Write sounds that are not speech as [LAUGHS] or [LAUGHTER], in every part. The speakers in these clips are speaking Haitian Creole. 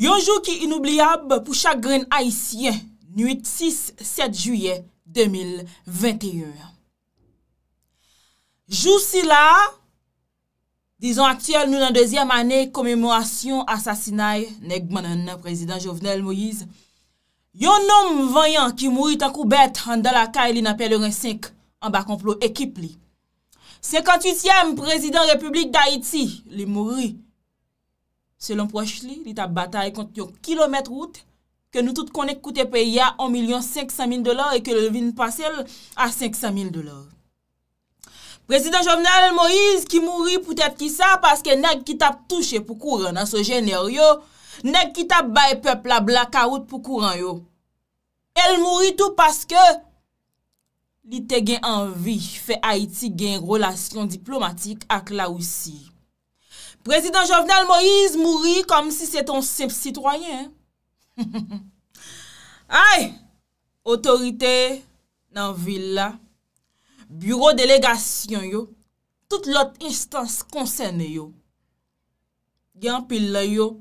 Yonjou ki inoubliab pou chak gren haisyen, nuit 6-7 juye 2021. Jou si la, dizon aktyel nou nan dezyem ane, komemwasyon asasinay, negmanan nan prezident Jovenel Moïse, yon nom vanyan ki mouri tankou bet an dalakay li nan Pelerin 5 an bakonplo ekip li. 58yem prezident republik da Haiti li mouri Selon poch li, li tap bataye konti yon kilomet route ke nou tout konek koute pe ya 1 milyon 500 min dolar e ke le vin pasel a 500 min dolar. Prezident Jovenel Moïse ki mouri pou tèt ki sa paske neg ki tap touche pou kouran an so jener yo, neg ki tap baye peplab la karout pou kouran yo. El mouri tou paske li te gen anvi fe Haiti gen relasyon diplomatik ak la ou si. Prezident Jovenel Moïse mouri kom si se ton sep sitwoyen. [LAUGHS] Ay, otorite nan villa, bureau delegasyon yo, tout lot instans konsen yo. Gyan pil la yo,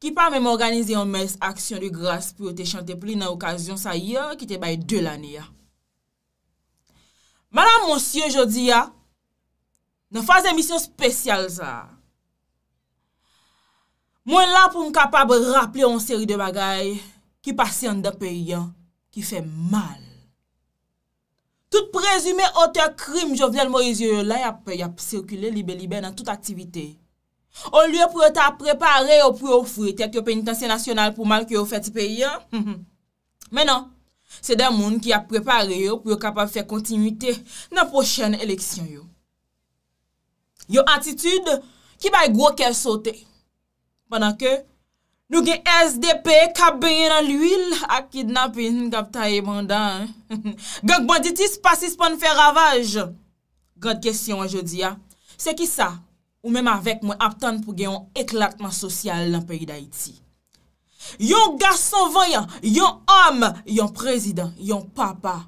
ki pa mèm organize yon mes aksyon di gras pou yo te chante pli nan okasyon sa yon ki te baye 2 lani ya. Madame Monsie, jodi ya, nan faze misyon spesyal sa a. Mwen la pou m kapab rapple yon seri de bagay ki pase yon da peyi yon ki fe mal. Tout prezime ote krim jovenel mo yon yon la yon peyi ap sirkule libe-libe nan tout aktivite. On lye pou yon ta prepare yon pou yon fritek yon penitensye nasyonal pou mal ki yon feti peyi yon. [LAUGHS] Hmm, hmm. Menan, se den moun ki ap prepare yon pou yon kapab fe kontinuite nan pochen eleksyon yon. Yon atitude ki bay gwo ke sotey. panan ke nou gen SDP kap benye nan l'uil ak kidnap ene kap ta e bandan. [LAUGHS] Gok banditi spasi spon fè ravaj. Gok kèsyon ajodi ya, se ki sa ou menm avèk mwen aptan pou gen yon eklatman sosyal nan peyi da iti. Yon gason vanyan, yon om, yon prezident, yon papa.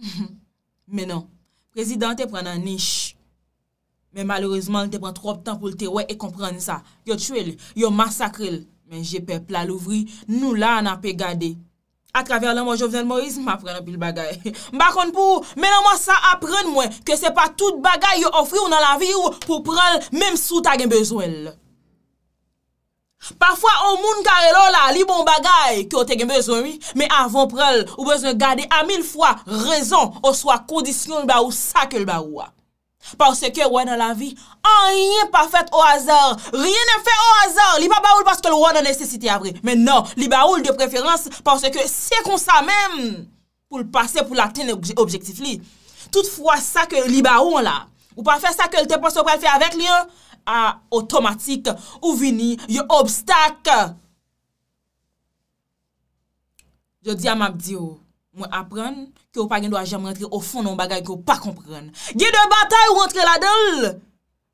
[LAUGHS] Menon, prezidentè pran nan nish. men malourezman l te pren trope tan pou l te wey e kompren sa. Yo tchwe l, yo masakre l, men jepè plal ouvri, nou la an apè gade. A travèr l an mwen Jovenel Moïse, m apren an pi l bagay. M [LAUGHS] bakon pou, men an mwen sa apren mwen, ke se pa tout bagay yo ofri ou nan la vi ou pou pral, menm sou ta gen bezwen l. Parfwa an moun kare l or la, li bon bagay, ki yo te gen bezwen mi, men avon pral ou bezwen gade a mil fwa rezon ou swa kodisyon ba ou sakèl ba ouwa. Parse ke wè nan la vi, an yin pa fèt o azor. Rien nan fèt o azor. Li pa baoul paske l wè nan nesesiti avre. Men nan, li baoul de preferans parse ke se kon sa men pou l pase pou l aten objektif li. Toutfwa sa ke li baoul la, ou pa fèt sa ke l tepon soprel fèt avèk li, a otomatik ou vini yon obstak. Yo diya map diyo. Mwen apren ki ou pa gen do a jem rentre ou fon nou bagay ki ou pa kompren. Gen de batay ou rentre la del,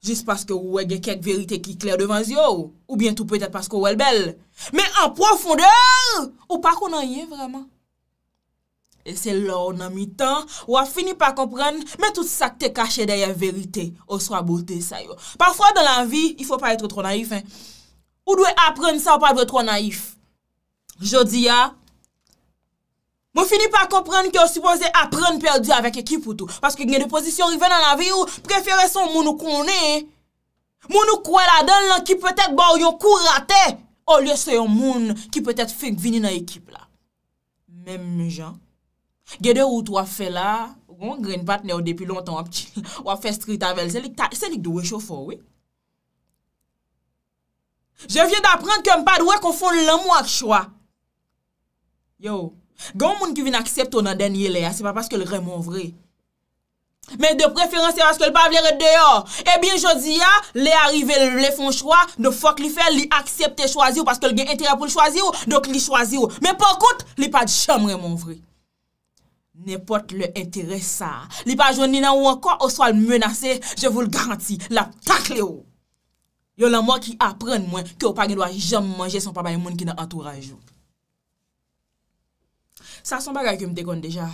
jis paske ou we gen kek verite ki kler devan zyo, ou bientou petet paske ou wel bel. Men en profondeur, ou pa konan yen vreman. E se lor nan mi tan, ou a fini pa kompren, men tout sa ki te kache daye verite, ou swa bote sa yo. Parfwa dan la vi, ifo pa etre tro naif, ou dwe apren sa ou pa etre tro naif. Jodi ya, Mwen fini pa kompren ki yo suppose apren perdi avèk ekip ou tou. Paske gen de pozisyon rive nan avi ou, prefere son moun ou konen. Moun ou kouè la den lan ki pwetèk bò yon kou rate. O lè se yon moun ki pwetèk fèk vini nan ekip la. Mèm mè jan. Gen de wout wafè la, wè mwen gren patne ou depi lontan wafè street avèl. Se lik di wè chou fò wè. Je vye d'apren ke mpad wè kon fon lèm wak chwa. Yo, Gon moun ki vin aksepto nan denye le a, se pa paske l remon vre. Men de preferans se paske l pa vler et deyo. E eh bin jodi a, le arive, le fon chwa, nou fok li fe, li aksepte chwazi ou, paske l gen entere pou l chwazi ou, donk li chwazi ou. Men pokout, li pa jom remon vre. Nen pot le entere sa. Li pa jouni nan wanko, oswa l menase, je vou l garanti, la tak le ou. Yon lan moun ki apren mwen, ki ou pa gen do a jom manje son papa yon moun ki nan entourage ou. Sa son bagay kem dekone deja.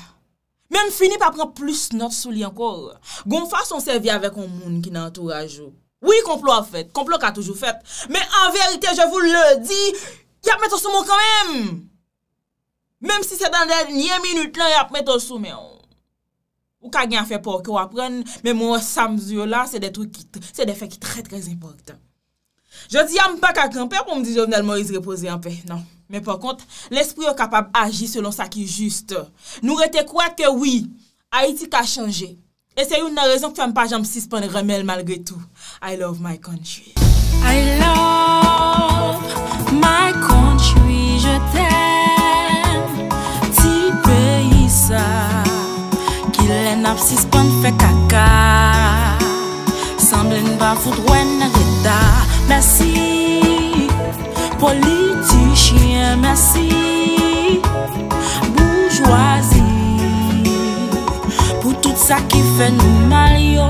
Mem fini pa pran plus not souli ankor. Gonfa son sevi avèk ou moun ki nan tour a jou. Oui, konplo a fèt. Konplo ka toujou fèt. Men an verite, je vous le di, yap mette sou moun kanem. Mem si se dan den nye minut lan, yap mette sou men. Ou ka gen a fè pokè ou apren, men moun sa mzio la, se de fè ki tre trez importan. Je di yam pa kakranpe, pou m di jounel moris repose yampe, nan. Men pou kont, l'esprit ou kapab agi selon sa ki juste. Nou rete kwa ke wii, ha iti ka chanje. E se yon nan rezon fèm pa jamp sispan remel malgre tou. I love my country. I love my country. Je tèm ti peyi sa. Ki lè nap sispan fè kaka. Sambè n'va foud wè nè reta. Mèsi. Politi, chien, mersi, boujwazi, pou tout sa ki fe nou mal yo,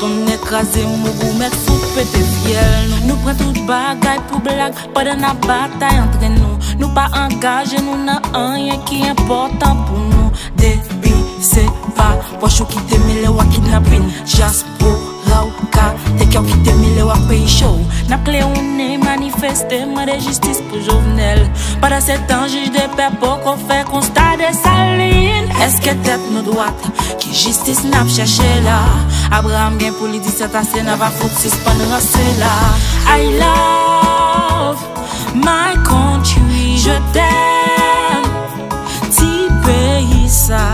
ton ekraze mou mou met foupe de fiel nou. Nou pren tout bagay pou blag, padan na batay entre nou, nou pa angaje nou nan anye ki important pou nou. Debi se va, wachou ki teme le wakid na pin, jas pou law. Dèk yon ki temi le wak peyi chou Nap kle yon ne manifeste Mwen de jistis pou jovnel Pada se tan jish de pep Poko fe konsta de salin Eske tet nou doat Ki jistis nap chache la Abraham gen pou li diset ase Na va fok si span rase la I love my country Je ten ti peyi sa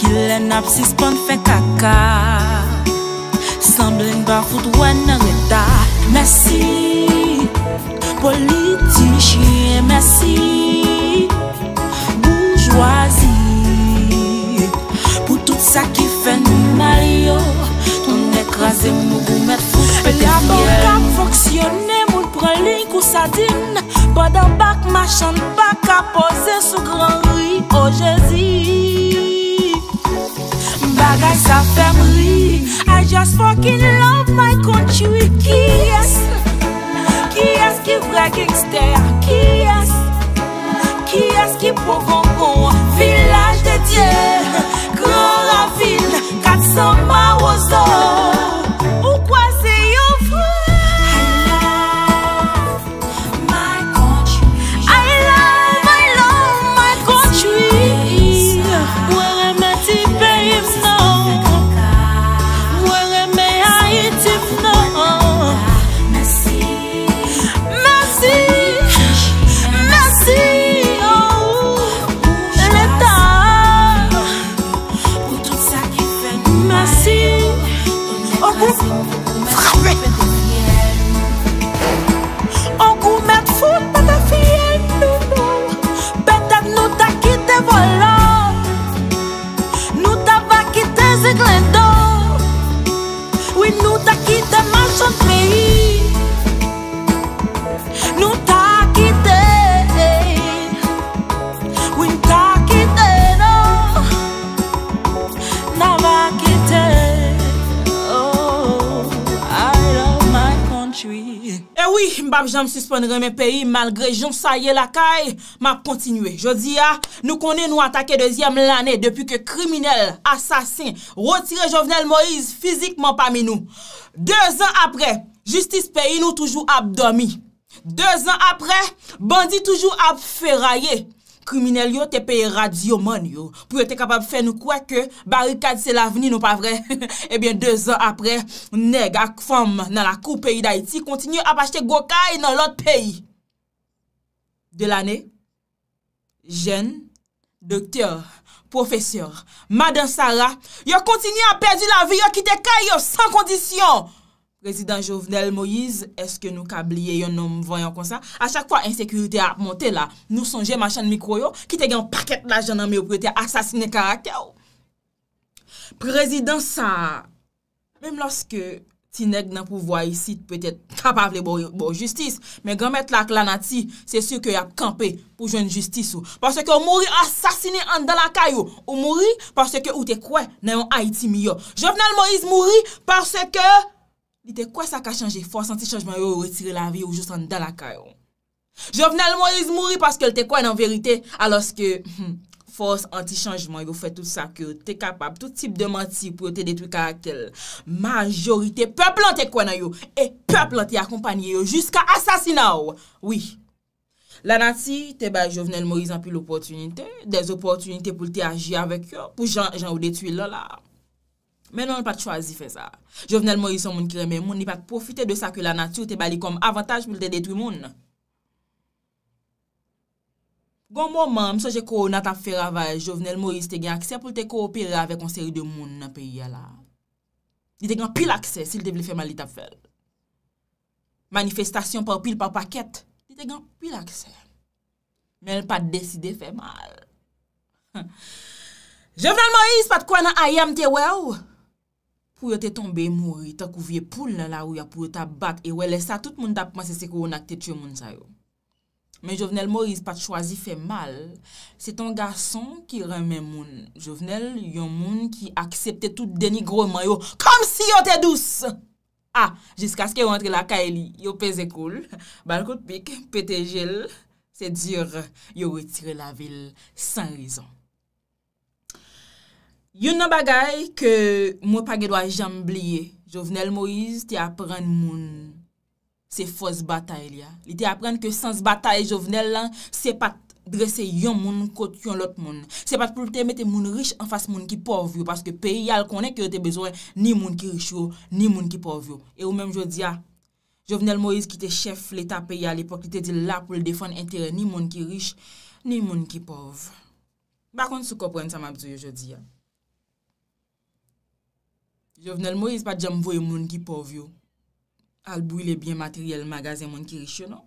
Ki le nap si span fe kaka S'ande n'ba foute wè nè rèta Mèsi Politiche Mèsi Bourgeoisie Pou tout sa ki fè nou mè yo Toun ek razè mou mè foute La ban ka foksyonè Moun preling kousa din Bada bak ma chan bak A pose sou gran ri Ojezi oh, Bagay sa fè mri I just fucking love my country. Kias. Kias keep bragging, stay. Kias. Kias keep pogongon. Village de Dieu, grand ravine, 400 ma pap janm suspendre men peyi malgre joun sa ye lakay, map kontinwe. Je di ya, nou konen nou atake dezyem l ane, depu ke kriminel, asasin, rotire Jovenel Moïse fizikman pa menou. Dez an apre, justice peyi nou toujou ap domi. Dez an apre, bandi toujou ap feraye. Kriminal yo te peye radioman yo, pou yo te kapab fe nou kwa ke barikad se la veni nou pa vre. Ebyen, 2 an apre, neg ak fom nan la kou peyi da iti, kontinye apache Gokai nan lot peyi. Delane, jen, doktor, profeseur, maden Sara, yo kontinye apèdi la vi yo ki te kay yo san kondisyon. Prezident Jovenel Moïse, eske nou kabliye yon nom voyan konsa? A chak fwa, insekurite ap monte la, nou sonje machan mikroyo, kite gen paket la jenan mi ou prete asasine karakè ou. Prezident sa, mem loske tinek nan pou voyi sit, prete kapavle bo bon justice, men gen met la klanati, se syo ke yon ap kampe pou jen justice ou. Pase ke ou mouri asasine an dan la kayo, ou mouri parce ke ou te kwe nan yon haiti mi yo. Jovenel Moïse mouri parce ke... Li te kwa sa ka chanje fos anti-chanjman yo retire la vi yo jousan da la ka yo? Jovenel Moriz mouri paske l te kwa nan verite aloske hmm, fos anti-chanjman yo fe tout sa ki yo te kapap tout tip de manti pou te detwi karakel. Majorite pepl an te kwa nan yo e pepl an te akompany yo jouska asasina yo. Oui, la nati te bak jovenel Moriz an pi l opotunite, des opotunite pou te aji avek yo pou jan ou detwi lola. Menon l pat chwazi fe sa. Jovenel Moïse son moun kremen moun ni pat profite de sa ke la natyur te bali kom avantaj pou l te detwi moun. Gon moun moun, mse jeko ou nat ap fer avay, jovenel Moïse te gen akse pou l te koopire avay konseri de moun nan pe yala. Ni te gen pil akse si l te bile fe mali tap fel. Manifestasyon pa ou pil pa ou paket, ni te gen pil akse. Menon pat deside fe mal. [LAUGHS] Jovenel Moïse pat kwa nan ayem te wew, Pou yo te tombe e mouri, ta kouvye poul nan la ou ya pou yo ta bat, e wele sa tout moun ta pwansese kou yon akte tche moun sa yo. Men Jovenel Maurice pat chwazi fe mal, se ton gason ki reme moun, Jovenel yon moun ki aksepte tout denigreman yo, kom si yo te douz! Ah, jiska skye rentre la kaeli, yo pe zekoul, bal kout pik, pete jel, se djur yo wetire la vil san rizan. Yon nan bagay ke mwen pa ge dwa jambliye, Jovenel Moïse te apren moun se fos batay li ya. Li te apren ke sans batay Jovenel lan, se pat dresse yon moun kote yon lot moun. Se pat pou te mette moun riche an fas moun ki pov yo, paske peyi al konen ki yo te bezwen ni moun ki riche yo, ni moun ki pov yo. E ou menm jo di ya, Jovenel Moïse ki te chef leta peyi al epok, ki te di la pou le defan enteren ni moun ki riche, ni moun ki pov. Bakon sou kopwen sa mabzou yo jo di ya. Jovenel Moïse pa djam voye moun ki povyo, albouye le bien materyel magaze moun ki riche non.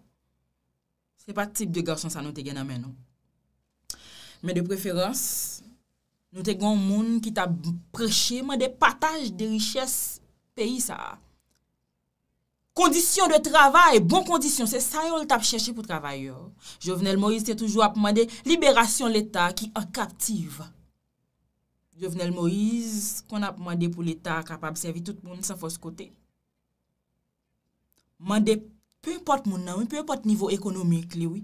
Se pa tip de garson sa nou te gen amè non. Mè de preferans, nou te gen moun ki ta preche mè de pataj de riches peyi sa. Kondisyon de travay, bon kondisyon, se sa yon l tap chèche pou travay yo. Jovenel Moïse te toujou ap mè de liberasyon l'Etat ki an kaptive. Jovenel Moïse kon ap mande pou l'Etat kapab servi tout moun sa fos kote. Mande, peu import moun nan wè, peu import nivou ekonomik lè wè.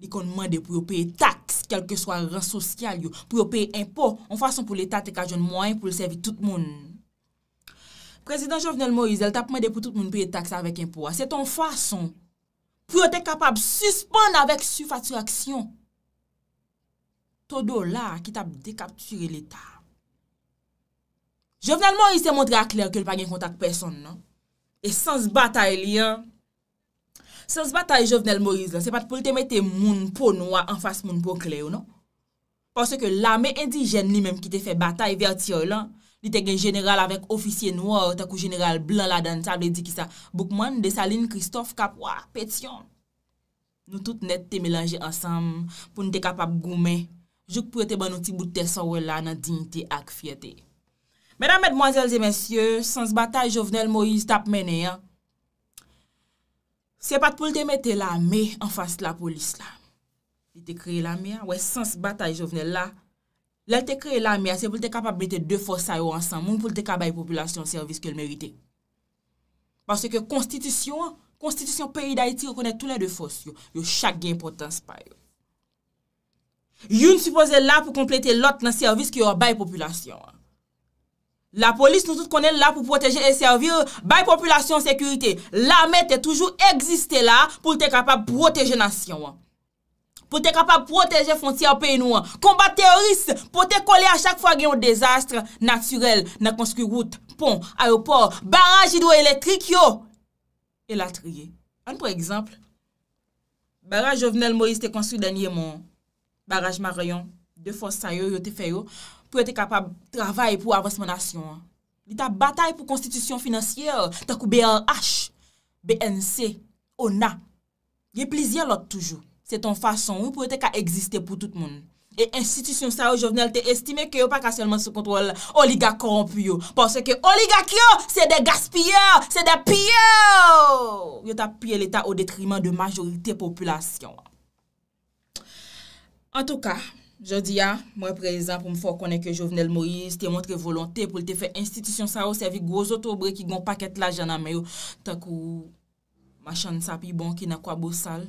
Lè kon mande pou yo paye taks, kelke swa ran sosyal yo, pou yo paye impor, an fason pou l'Etat te kajon moun pou l'e servi tout moun. Prezident Jovenel Moïse, el tap mande pou tout moun paye taks avèk impor. Se ton fason pou yo te kapab suspande avèk su faturasyon. Todo la ki tap dekapture l'Etat. Jovenel Maurice se montre akler ke l'pa gen kontak person, non? E sans batay li, an? Sans batay, jovenel Maurice, se pat pou lte mette moun pou noua an fas moun pou akler, ou, non? Pase ke lame indijen li menm ki te fe batay ve ati ou, lan? Li te gen general avèk ofisye noua ou takou general blan la dan tab li di ki sa Bokman de Saline Christophe kap wak petyon. Nou tout net te melange ansam pou nte kap ap goumey. Jouk pou ete ban nou ti boutel sa wè la nan dignite ak fye te. Mèdam, mèdmoazèlze, mèsyè, sans batay, jovenel, mori, stap mènen ya. Se pat pou lte mette la mè en fas la polis la. Te kreye la mè, wè, sans batay, jovenel, la. Lèl te kreye la mè, se pou lte kapabilite dè fòs a yo ansan, moun pou lte kabay populasyon servis ke l mèrite. Pasè ke konstitisyon, konstitisyon peyi da iti, yo konè tout lè dè fòs yo, yo chak gen potans pa yo. Youn suppose la pou komplete lot nan servis ki yon bay populasyon. La polis nou tout konen la pou proteje e servir bay populasyon sekurite. La mette toujou egziste la pou te kapab proteje nasyon. Po te kapab proteje fonci a pey nouan. Kombat teoris pou te kole a chak fwa gen yon dezastre naturel nan konstruy gout, pon, aropor, baraj idwa elektrik yo. E la triye. An pou ekzamp. Baraj jovenel mo yiste konstruy danye moun. Baraj ma rayon, de fos sa yo, yo te fe yo, pou ete kapab travay pou avansmanasyon an. Li ta batay pou konstitusyon finansye, ta kou BLH, BNC, ONA. Ye plizye lot toujou. Se ton fason, yo pou ete ka egziste pou tout moun. E institusyon sa yo jovenel te estime ke yo pa kasyonman se kontrol oliga koronpuyo. Pon se ke oliga kyo, se de gaspiyo, se de piyo. Yo ta piye l'eta ou detriman de majolite populasyon an. An tou ka, jodi ya, mwen prezant pou mwen fok konen ke Jovenel Moïse te montre volante pou lte fe institisyon sa ou servik gwojot ou bre ki gwen paket la janan me yo tak ou machan sa pi bon ki nan kwa bousal.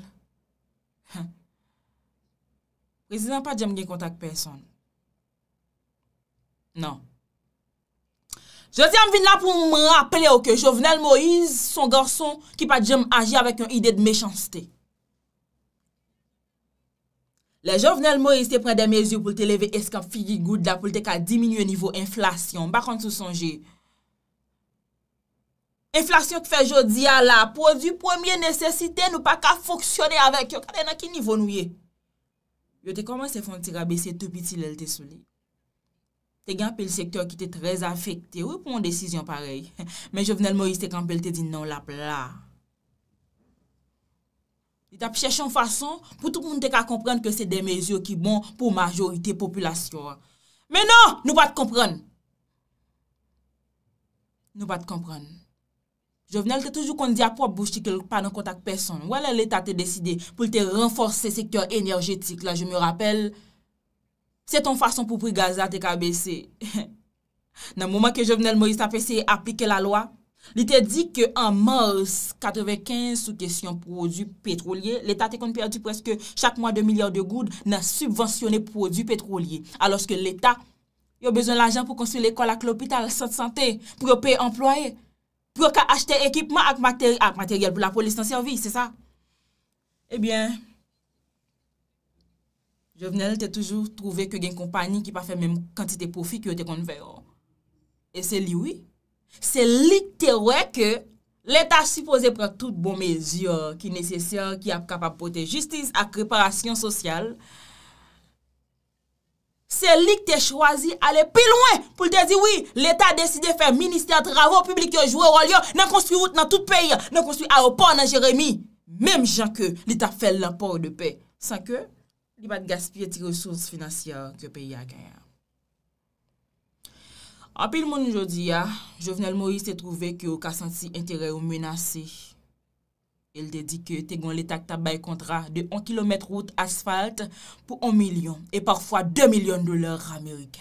Prezant pa djem gen kontak person. Nan. Jodi ya mwen vin la pou mwen apele ou ke Jovenel Moïse son garson ki pa djem aji avèk yon ide de mechanstè. Le jovnel Moïse te pre de mezi ou pou te leve eskan figi gouda pou te ka diminye nivou inflasyon. Ba kont sou sonje. Inflasyon ki fe jodi a la, pou du premier nesesite nou pa ka foksyone avek yo. Kade nan ki nivou nou ye? Yo te koman se fon ki te rabese tou biti lel te souli. Te gen pe l sektor ki te trez afekte. Ou pou moun desisyon parey? [LAUGHS] Men jovnel Moïse te kampe l te di nou lapla. Non, ta pi chèch an fason pou tout moun te ka komprenn ke se de mezyon ki bon pou majorite populasyon. Men nan, nou pa te komprenn. Nou pa te komprenn. Jovenel te toujou kon di apop pou chikil pa nan kontak peson. Wè lè lè ta te deside pou te renforse sektyon enerjetik. La je mi rappel, se ton fason pou pri gazat te ka bese. Nan mouman ke jovenel mouye sa pese aplike la lwa, Li te di ke an mars 95 sou kesyon prodou petroulye, l'Etat te kon perdi preske chak mwa de milyar de goud nan subwansyonne prodou petroulye. Aloske l'Etat yo bezon l'ajan pou konsu l'ekol ak l'opital sante-sante, pou yo pe employe, pou yo ka achete ekipman ak materyal pou la polis nan servis, se sa. Ebyen, eh Jovenel te toujou trouve ke gen kompani ki pa fe menm kantite profi ki yo te kon vero. E se liwi, Se lik te wè ke l'Etat si fose pre tout bon mezyor ki nesesyon ki a kapapote justice a kreparasyon sosyal, se lik te chwazi ale pi lwen pou lte di wè l'Etat deside fè minister travò, publikyon, jwè rolyon, nan konstruy wout nan tout peyi, nan konstruy aropor nan jeremi, mèm jan ke l'Etat fè l'ampor de pe, san ke li bat gaspye ti resouz finansyon ki peyi a kanyan. Apil moun noujodi ya, jovenel Moïse te trouve ki yo ka santi interè ou menase. El de di ke te gon letak tabay kontra de 1 km route asfalt pou 1 milyon e parfwa 2 milyon doler Amerike.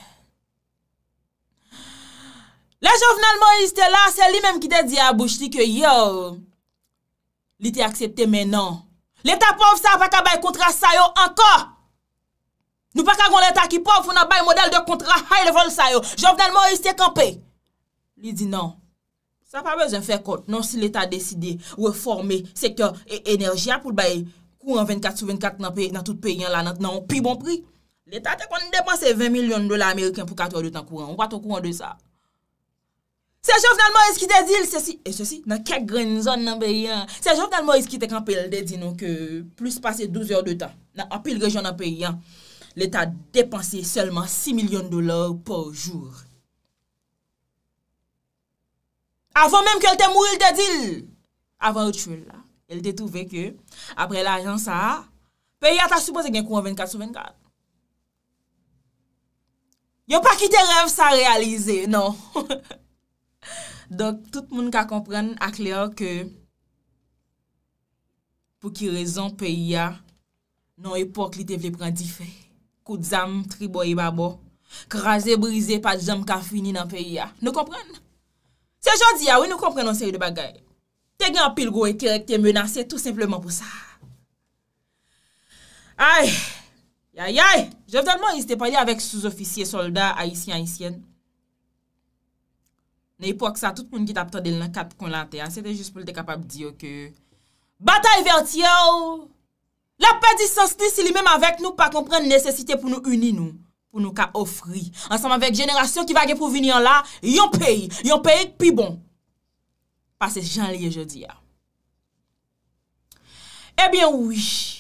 La jovenel Moïse te la, se li menm ki de di a bouj di ke yo li te aksepte menan. Letak pov sa pa tabay kontra sa yo anka. Nou pa ka gon l'Etat ki pof ou nan bay model de kontra high level sayo. Jof nan Moïse te kampe. Li di nan. Sa pa bezon fè kont. Non si l'Etat deside reforme sektor e enerjia pou bay. Kou an 24 sou 24 nan tout peyen la nan nan an pi bon pri. L'Etat te kon depanse 20 milyon dola Ameriken pou 4 ou 2 tan kou an. Ou wato kou an do sa? Se jof nan Moïse ki te dil se si. E se si nan kek grenzon nan peyen. Se jof nan Moïse ki te kampe. Li di nan ke plus pase 12 ou 2 tan. Nan apil rejon nan peyen. le ta depansye selman 6 milyon dolar po jour. Avon menm ke el te mwil de dil, avon ou tchou el la, el te touve ke, apre la ajan sa, peya ta supose gen kou an 24 sou 24. Yo pa ki te rev sa realize, non. Donk, tout moun ka kompren akler ke, pou ki rezon peya, non epok li te vlep ran di fey. kout zam, tribo e babo, kraze, brize, padjam, ka fini nan peyi ya. Nou kompren? Se jò di ya, wè nou kompren nou se yon bagay. Te gen pilgo e kirek, te menase tout simpleman pou sa. Ay! Yay, yay! Jèvdèlman, yi se te pali avèk souz ofisye, soldat, aisyen, aisyen. Nè ipòk sa, tout moun ki tap to del nan kat kon lan te, se te jous pou l te kapab diyo ke batay vèl tiyò ou! La pè di sens li, si li mèm avèk nou pa kompren Nesesite pou nou uni nou Pou nou ka ofri Ansèm avèk jenèrasyon ki vage pou vini an la Yon peyi, yon peyi ki pi bon Pase jan li ye jodi ya Ebyen eh wish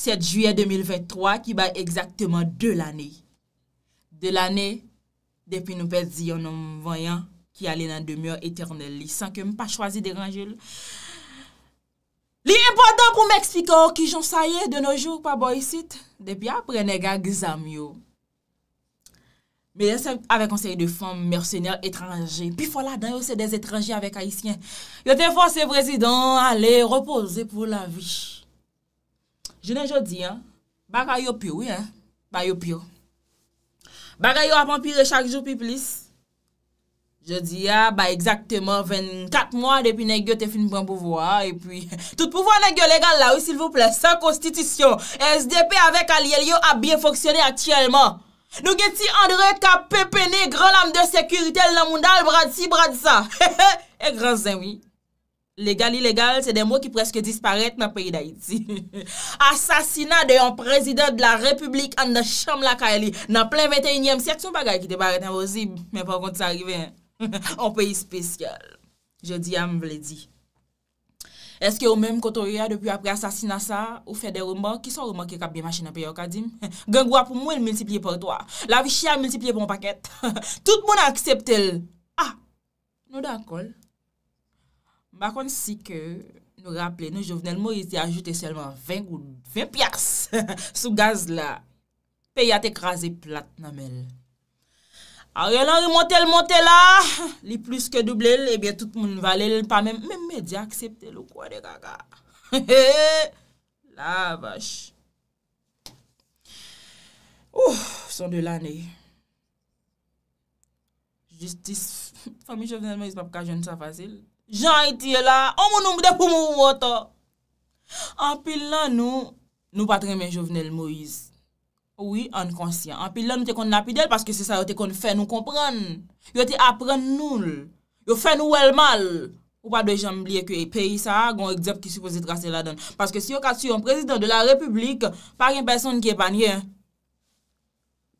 7 juyè 2023 Ki baye egzaktèman 2 lanè 2 lanè Depi nou pè di yon om voyan Ki alè nan demyo eternel San kem pa chwazi deranjèl Li impotant pou Meksikon ki jonsaye de noujou pa boyisit, depi apre nega gizam yo. Me yon se ave konsey de fom mersenel etranje, pi fola den yo se de etranje avek haisyen. Yo te fose prezidon ale repose pou la vi. Jounen jodi, bagay yo piyo, bagay yo apan pire chak jou pi plis. Je di, a, ah, ba, ekzakteman, 24 mwa depi nè gyo te fin pou an pouvwa, e pi, tout pouvwa nè gyo legal la, ou, sil vouple, sa konstitisyon, SDP avek al yel yo a bien foksyonè aktiyelman. Nou gen ti André [LAUGHS] [LAUGHS] K. Pepene, gran lam de sekurite, l nan moun dal, brad si, brad sa. E gran zemwi. Legal, ilegal, se den mou ki preske disparet nan peyi da iti. Asasina de yon prezident la republik an da chanm la ka eli, nan plen 21e sèksyon bagay ki te baret an vozi, men pa konti sa arrive, hein. An [LAUGHS] peyi spesyal Je di am vle di Eske ou menm koto ria Depi apre asasina [LAUGHS] sa Ou fe de rumban Ki son rumban ki kap bi machina peyo akadim Gengwa pou mwen multiplye por to La vi chia multiplye pon paket Tout moun akseptel A, nou dakol Bakon si ke nou rample Nou jovenel mou iti ajoute selman 20 piyars Sou gaz la Peyat ekraze plat namel A rè lan ri montè l montè la, [LAUGHS] li plus ke double l, ebyè tout moun valè l pa mèm, mèm mè di akseptè l ou kwa de gaga. He he he, la vache. Ouf, son de lanè. Justice, [LAUGHS] fami chovnel Moïse papka jen sa fasil. Jan iti l e la, o moun mou mou de pou mou mou woto. An pil lan nou, nou patre mè chovnel Moïse. Oui, an konsyen. An pil lè nou te kon napidel, paske se sa yo te kon fè nou komprèn. Yo te apren nou lè. Yo fè nou wèl mal. Ou pa dè jèm liè ki e peyi sa, gon ek zèp ki sou posè trase la dan. Paske se yo kat sou yon prezident de la republik, pa gen person ki e panye.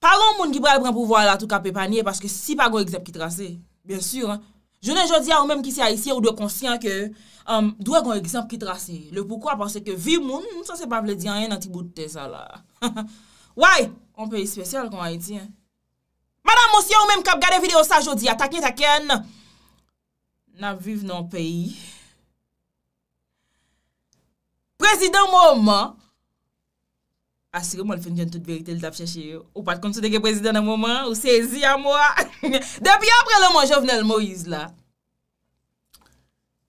Palon moun ki prèl prèm pouvoi la tou ka pe panye, paske si pa gon ek zèp ki trase. Bien sur. Je ne jò di a ou mèm ki si a isye ou dè konsyen ke, dè gon ek zèp ki trase. Le poukwa, paske ke vi moun, moun sa se pa vle di an [LAUGHS] Ouay, an peyi spesyal kon ay di. Madame, monsi yo ou menm kap gade video sa jodi, a taken taken. Nan vive nan peyi. Prezident mouman, asire moun fengen tout verite lita fcheche yo, ou pat kon sou deke prezident mouman, ou sezi a mouan. Depi apre lè moun jovenel mouiz la.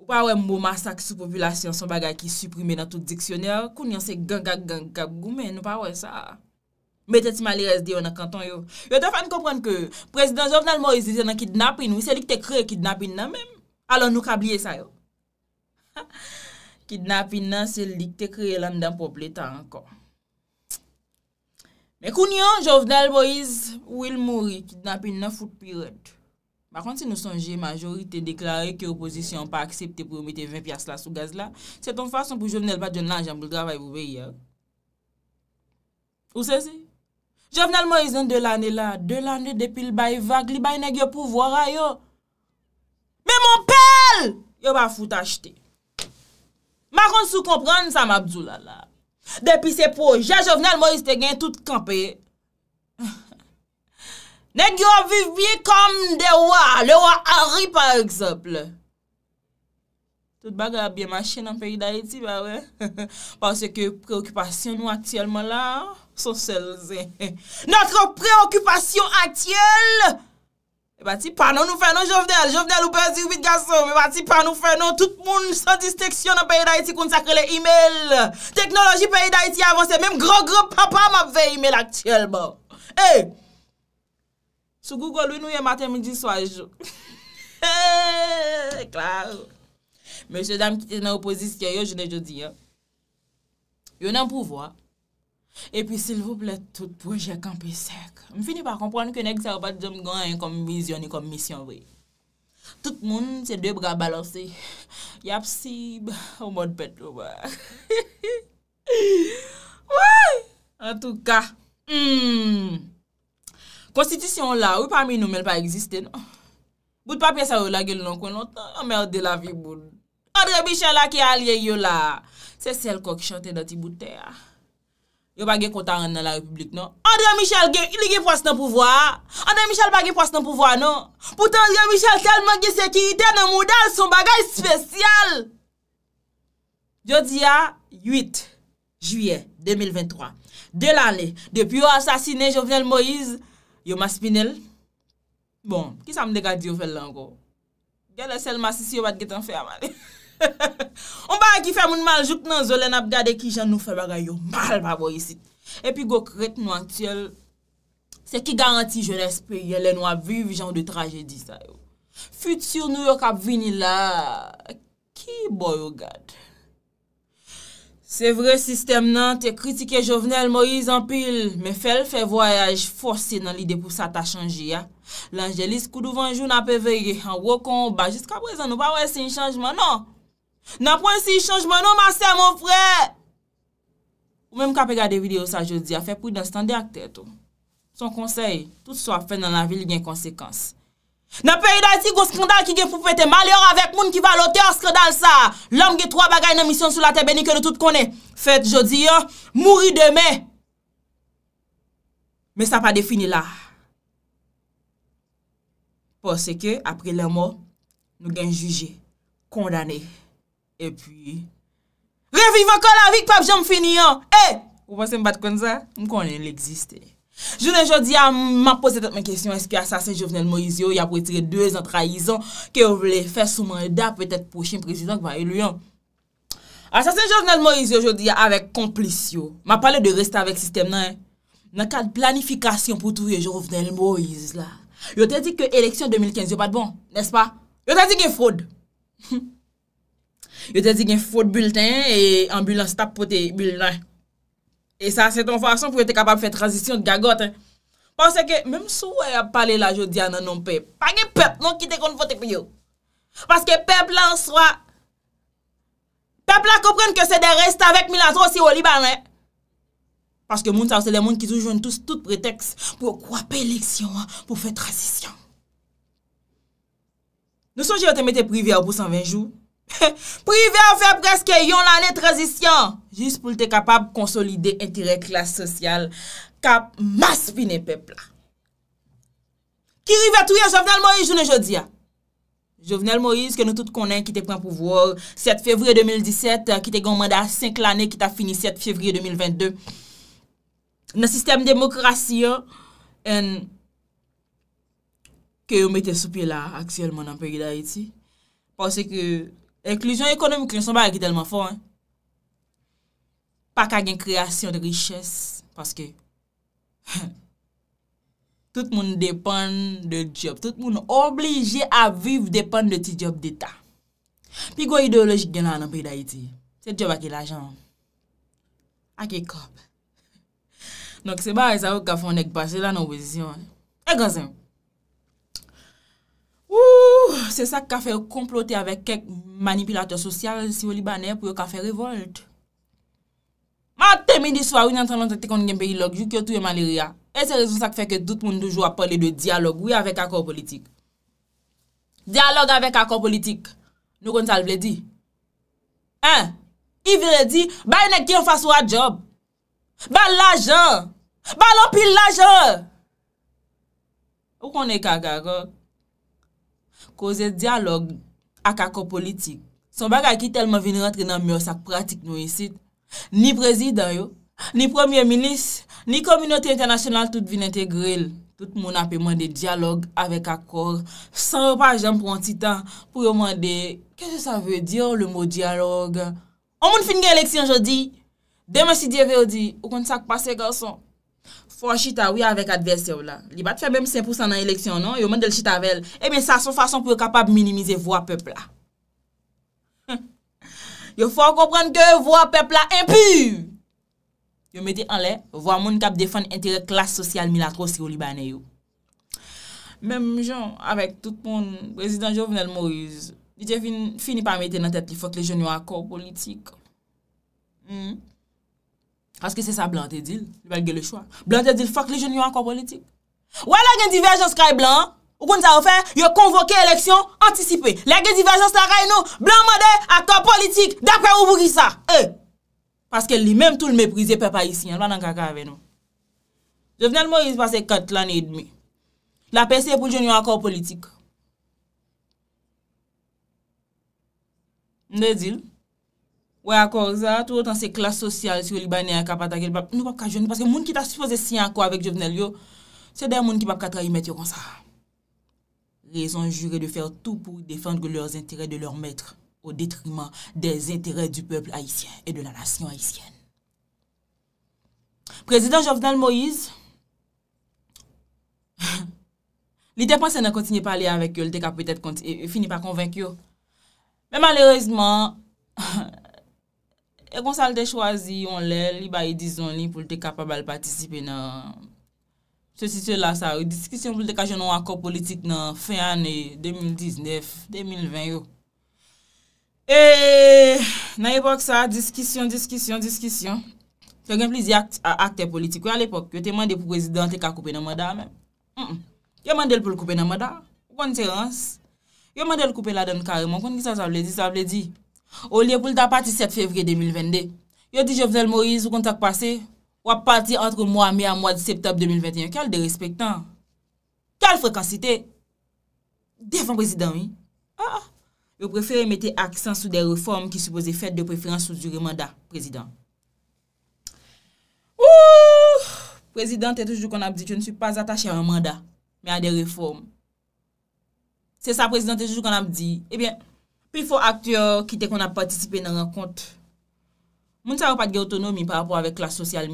Ou pa we mouman sak sou populasyon, son bagay ki suprime nan tout diksyonel, koun yon se ganga ganga gomen, ou pa we sa a. Metè ti mali resdi yo nan kanton yo. Yo te fè n komprenn ke, Prezident Jovenel Moïse, disè nan kidnapin, wè se li kte kre, kidnapin nan menm. Alon nou kabliye sa yo. [LAUGHS] Kidnapin nan se li kte kre, lan dan pop letan ankon. Mè kounyon, Jovenel Moïse, wè il mouri, kidnapin nan fout piret. Bakwant se nou sonje, majorite deklare ki oposisyon pa aksepte pou mwete 20 pias la sou gaz la, se ton fason pou Jovenel pa djon nan, jamboul dra vay pou vey yo. Ou se si? Jovenel Moïse nan de lanè la, de lanè depil bayi vag, li bayi negyo pouvwara yo. Me moun pel, yo ba foute achete. Ma kon sou kompran sa mabzou la la. Depi se po, jè Jovenel Moïse te gen tout kampe. [LAUGHS] Negyo vivye kom de wwa, le wwa Harry par ekseple. Tout baga biye mashe nan peri da eti ba we. Par se ke preokupasyon wak tiyolman la. son sel zè. Notre préoccupation actyèl, e eh ba ti pa non, nou fè nan Jovdel, Jovdel ou Berzi ou Bitgasom, e ba ti pa nou fè nan tout moun son disteksyon nan paye da iti kon sakre le e-mail. Teknoloji paye da iti avanse, mèm gro-gro papa m'ave e-mail actyèl bo. E! Eh! Sou Google, ou nou yè matè midi swajou. E! E klav! Mèche dam ki nan opozi skè yo, yo nan pouvo a, E pi sil voplet tout projek kampi sek. M finip a kompran ke nek sa wapat jom gwen yon kom mizyon yon kom mizyon wey. Tout moun se dwe bra balose. Yap si ou mod pet ou wak. En tout ka. Konstitusyon hmm. non? oh, la wip amin nou men pa egziste. Bout papye sa wou la gel non kon notan. Amerde la vi boun. Andre Michel la ki alye yo la. Se sel ko ki chante dati bouter ya. yo ba ge konta ren nan la republik non? nan. Ande Michel ge, ili ge pwast nan pouvwa. Non? Ande Michel ba ge pwast nan pouvwa nan. Poutan, Ande Michel kalman ge sekirite nan moudal, son bagay spesyal. Jodi a 8 juye 2023, de l'anè, depi yo asasine Jovenel Moïse, yo maspinel. Bon, ki sa m dekadi yo fel lango? Gè le sel masisi yo bat getan ferm anè. [LAUGHS] Omba an ki fe moun mal jout nan zole nap gade ki jan nou fe vare yo mal pa voye sit. E pi go kret nou an tiyel, se ki garanti joun espri yelen wap vive jan ou de trajedi sa yo. Futur nou yo kap vini la, ki bo yo gade? Se vre sistem nan, te kritike jovenel mo yiz an pil, me fel fe voyaj forse nan lide pou sa ta chanji ya. L'angelis kou dou vanjou na pe veye, an wokon ba, jiska prezen nou pa we se yon chanjman non. Na pronsi yi chanjman nou masè, moun frè. Ou mèm kapè gade video sa jodi, a fè pou yi dan stande ak tè to. Son konsey, tout sou ap fè nan la vil yi gen konsekans. Na pè yi da yi si gò skandal ki gen pou fète malè or avèk moun ki valote or skandal sa. Lèm gen tro bagay nan misyon sou la tè benikè nou tout konè. Fèt jodi yon, mouri deme. Mè sa pa defini la. Pò se ke apre lè mò, nou gen juji, kondanè. E pi, reviv ankon la vik pap jom finiyan. E, ou panse mbat kon za, mkon lè l'eksiste. Jounen jodi a, mman pose tèp mwen kesyon, eski asasen Jovenel Moise yo, ya pou etire 2 zan traizan, ke yo vle fè sou manda, pwè tèp pou chen prezident vay luyon. Asasen Jovenel Moise yo, jodi a, avèk komplis yo, mman pale de resta avèk sistem nan, nan kan planifikasyon pou touye Jovenel Moise la. Yo te di ke eleksyon 2015 yo pat bon, nèspan? Yo te di gen foud. yo te zi gen fote bulten e ambulans tap pote bulten. E sa, se ton fason pou yo te kapab fè tranzisyon de gagote. Pase ke, mèm sou wè ap pale la jo Diana non pep, pa gen pep non kite kon fote pi yo. Pase ke pep lan swa, pep lan koupren ke se de resta vek milan zon si yo libanen. Pase ke moun sa, se le moun ki sou joun toust tout preteks pou kwape eleksyon, pou fè tranzisyon. Nou son jè yo te mette privi apou 120 jou, [LAUGHS] pou i ve a fe preske yon lanen transisyon, jist pou te kapab konsolide entire klas sosyal kap mas finen pepla. Ki rive a tou ya Jovenel Moïse jounen jodia? Jovenel Moïse, ke nou tout konen ki te pren pouvouor, 7 fevriye 2017 ki te gomanda 5 lanen ki ta fini 7 fevriye 2022. Nè sistem demokrasi yo en ke yo me te soupe la aksiyelman an peyi da iti. Pase ke Eklusyon ekonomi krenson ba yon ki telman fon. Pak a gen kreasyon de riches. Paske, [LAUGHS] tout moun depan de job. Tout moun oblige a viv depan de ti job d'Etat. Pi gwa ideolojik gen la nan pre da iti. Se job a ki la jan. A ki kop. Non ki se ba a yon sa ou ka fonde kwa se lan obosisyon. E gwa zin. Wou, se sak ka fè yon komplote avèk kek manipilatèr sosyal si yon libanè pou yon ka fè revolte. Matè mi di swa wè yon entran lantè te kon yon peyi log, yon ki yon tou yon man liria. E se rezon sak fè ke dout moun dojou ap pale de diyalog ou yon avèk akor politik. Dyalog avèk akor politik, nou kon sal vle di. Hein, yon vle di, ba yon ek ki yon fasyo a job. Ba lajè, ba lopil lajè. Ou kon ek akor politik? Koze diyalog ak akor politik. Son baga ki telman vini rentre nan miyo sak pratik nou yisit. Ni prezident yo, ni premier minis, ni kominoti internasyonal tout vini integrel. Tout moun api mwande diyalog avek akor. San wapajan pranti tan pou yo mwande, keje sa vwe diyo le mwo diyalog? O moun fin gen leksyon jodi? Deme si diye verdi, ou kon sak pase garson? Fwa chita wè avèk adversè wè la. Li bat fè mèm 5% nan eleksyon, non? Yo mèndèl chita vèl. E eh mè sa son fason pou e kapab minimize vwa pèpla. [LAUGHS] Yo fwa komprenn kè vwa pèpla impu! Yo mèdè an lè, vwa moun kap defan entere klas sosyal milatros yo li banè yo. Mèm jan, avèk tout pond, prezident Jovenel Moïse, li tè fini pa mèdè nan tèp li fòk le joun yo akor politik. Mèm. Aske se sa blante edil, blante edil fok li joun yon akor politik. Ou ala gen diverjans kaj blan, ou kon sa ou fe, yo konvoke eleksyon, antisipe. Lega diverjans la ray nou, blan mode akor politik, dapre ou vouri sa. Eh? Paske li menm tou l meprizi pe pa isi, anwa nan kaka ave nou. Jou venan mou yon se pase kat l ane dmi. La pesi pou joun yon akor politik. Mne edil, Ouè akor za, tout ou tan se klas sosyal sou libanè an kapat agèl pap, nou pap ka jouni paske moun ki ta suppose siyanko avèk Jovenel yo, se dè moun ki pap katra yi met yo kon sa. Rezon jure de fèr tout pou defante lor intere de lor met au detrimant des intere du pèpl aisyen et de nanasyon aisyen. Prezident Jovenel Moïse, li te panse nan kontinye pa alè avèk yo, li te ka pwetèt kontinye, finye pa konvènk yo. Mè malèrezman, he he, E kon sal de chwazi yon lèl, li ba yi dizon li pou lte kapab al patisipe nan se sitwe la sa. Ou diskisyon pou lte kaj yon an akop politik nan fey ane 2019, 2020 yo. E nan epok sa, diskisyon, diskisyon, diskisyon. Se gen pli di akte politik. Ou al epok, yo te mande pou prezident te ka koupe nan mada men. M, m. Yo mandel pou l koupe nan mada. Ou pon terans. Yo mandel koupe la dan kareman. Kon ki sa sa vle di, sa vle di. O liye pou lta pati 7 fevri 2022. Yo di Jovenel Moriz ou kontak pase, wap pati antre mwa mi a mwa de septem 2021. Kèl de respectan? Kèl frekansite? Defan prezident mi? A a. Yo preferi mette aksan sou de reform ki suppose fèt de eh preferans sou jure manda, prezident. Ou! Prezident, te toujou kon ap di, yo ne sou pas atache a manda, men a de reform. Se sa prezident, te toujou kon ap di, ebyen, Pi fò aktyò, kite kon ap patisipe nan renkont, moun sa wè pa gey otonomi pa rapò avèk klas sosyal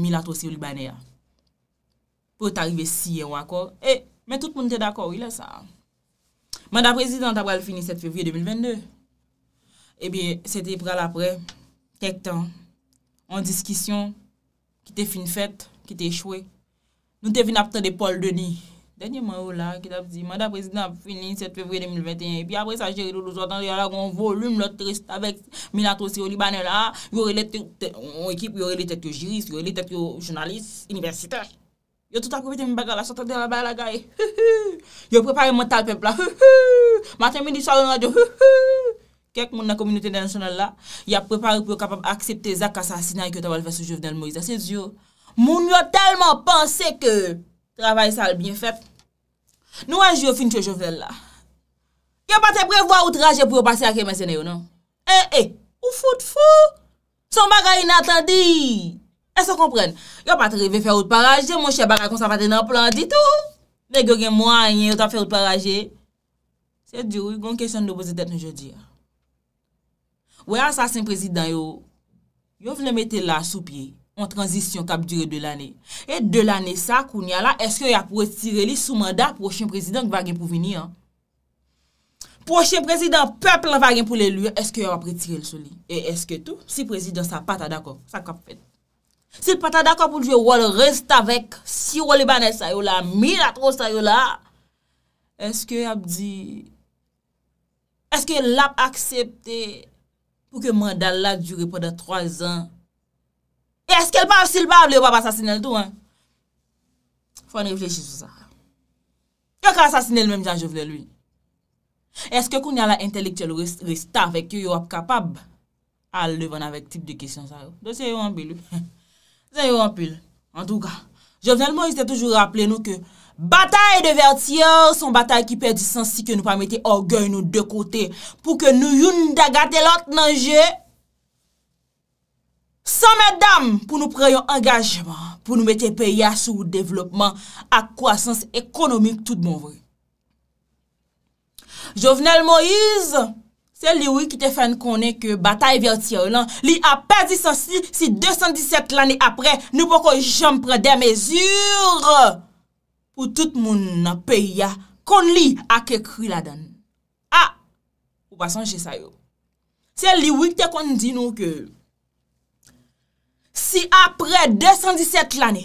mi la tosi ou li bane ya. Po t'arive si yè wakò, e, men tout moun te d'akò, wile sa. Manda prezident apal fini 7 fevye 2022. E bi, se te pral apre, tek tan, an diskisyon, ki te fin fèt, ki te chouè, nou te vin apte de Paul Denis. Denye man ou la ki tap di, Manda prezidant ap fini 7 fevri 2021, pi apre sa jere loulou zotan, yalak on volume lout triste, avek minatrosi ou libanè la, yor elet tek yo jiris, yor elet tek yo jounalist, inibersiter, yor tout apopite mibag ala, chotak den la bay ala gay, yor prepare mental pepla, maten mini chow en radio, kek moun nan kominuti densyonel la, yor prepare pou yo kapab aksepte zak asasina, yor teval fese jovenel Moïse, moun yor telman panse ke, travay sal bien fet, Nou anj yo finch yo jovel la. Yo pa te prevo a out raje pou yo pase a kem esene yo, non? E, e, ou fout fout. Son bagay inatandi. E se kompren, yo pa tre ve fer out paraje, monshe bagay konsafate nan plan di tou. Ve gyo gen mwanyen yo ta fer out paraje. Se diyo, yon kon kesyon nou boze det nou jodi ya. Ouye ansasen prezident yo, yo vle mette la sou piey. On transisyon kap dire de l'anè. E de l'anè sa, koun ya la, eske yo ap pwè tire li sou manda prochen prezident kwa gen pou vini an. Prochen prezident, pep la va gen pou l'elue, eske yo ap prezident soli. E eske tou, si prezident sa pata d'akop, sa kap fèd. Si pata d'akop pou l'je wò lò rèst avèk, si wò lè banè sa yo la, mi la trò sa yo la, eske yo ap di, eske yo l'ap aksepte pou ke manda la djure pwè da 3 an Eske l pa osil bab, le wap asasine l tou, an? Fon reflejit sou sa. Yo ka asasine l menm jan, jo vle lwi. Eske koun ya la entelektye lou resta, fek yo wap kapab al levon avek tip de kesyon sa yo. Do se yo wampil, yo. Se yo wampil, [LAUGHS] an tou ka. Jo vle l moun, iste toujou rappele nou ke batay de vertiyo, son batay ki perdi sensi ke nou pa mette orgoy nou de kote pou ke nou yon dagate lot nan je. Eh! San mè dam pou nou preyon engajman pou nou mette peya sou ou devlopman ak kwasans ekonomik tout moun vre. Jovenel Moïse, se li wik te fèn konen ke batay veyo tiyo lan, li apè di sosi si 217 lani apre nou pou kon jom pre den mezur pou tout moun peya kon li ak ekri la dan. A, ah, ou basan jesay yo. Se li wik te kon di nou ke Si apre 217 l ane,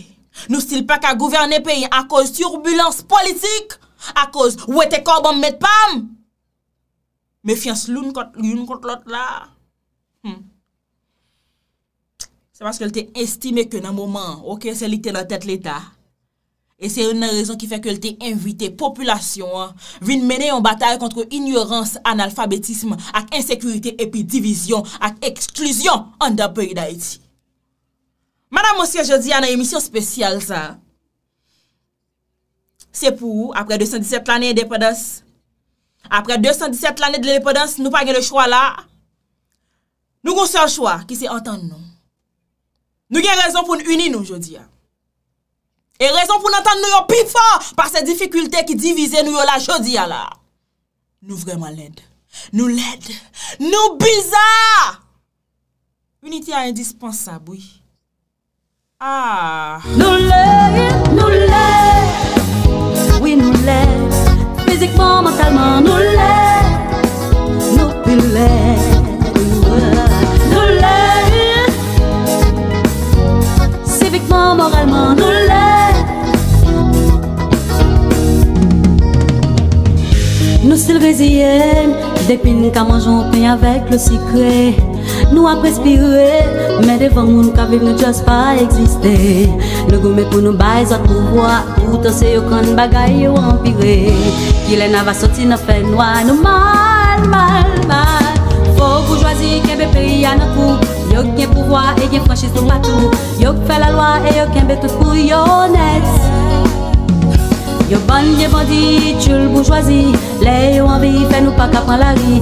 nou stil pa ka gouverne peyi a koz turbulans politik, a koz ou ete kor bon met pam, me fians loun kont lout la. Se mas ke lte estime ke nan mouman, ok, se lite la tete l eta. E se yon nan rezon ki fe ke lte invite populasyon, vin mene yon batay kontre ignorans, analfabetism, ak insekurite epi divizyon, ak ekskluzyon an da peyi da eti. Madame Monsier Jodya nan emisyon spesyal sa. Se pou apre 217 lanyen depedans, apre 217 lanyen depedans, nou pa gen de chwa la. Nou gen se chwa ki se enten nou. Nou gen rezon pou nou uni nou Jodya. E rezon pou nou enten nou yon pi fò par se difikultè ki divize nou yon la Jodya la. Nou vreman led, nou led, nou bizar. Unity a indispensaboui. Ah. Nous l'aimons, nous l'aimons, Oui, nous l'aimons, Physiquement, mentalement, nous l'aimons, Nous Nous l'aimons, Civiquement, moralement, nous l'aimons. Nous c'est le nous Depuis nous pain avec le secret. Nou a prespire, men devan moun ka viv nou jaz pa egziste Nou gome pou nou bay zato mwa, touta se yo kon bagay yo anpire Ki lè nan va soti nan fè, nou a nou mal, mal, mal Fò boujwazi, kebe pey anakou, yok gen pou mwa, e gen fwanshi sou batou Yok fè la lwa, e yok gen betou pou yon et Yo ban, gen bandi, choul boujwazi, lè yo anvi, fè nou pa kapan la ri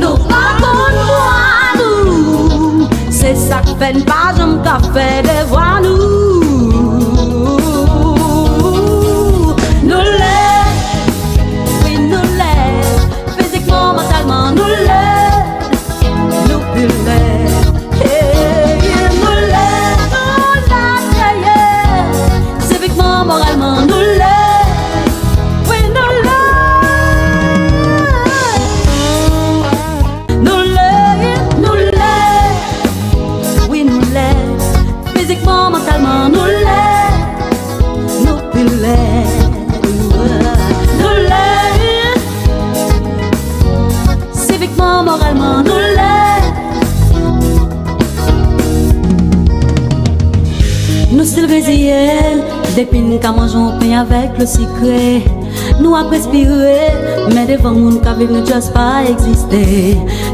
Non pas contre moi, nous C'est ça qu'fait n'pas un homme qu'a fait de voir nous De pin ka manjon peny avèk le sikre Nou aprespire, men devan moun ka viv nou chas pa eksiste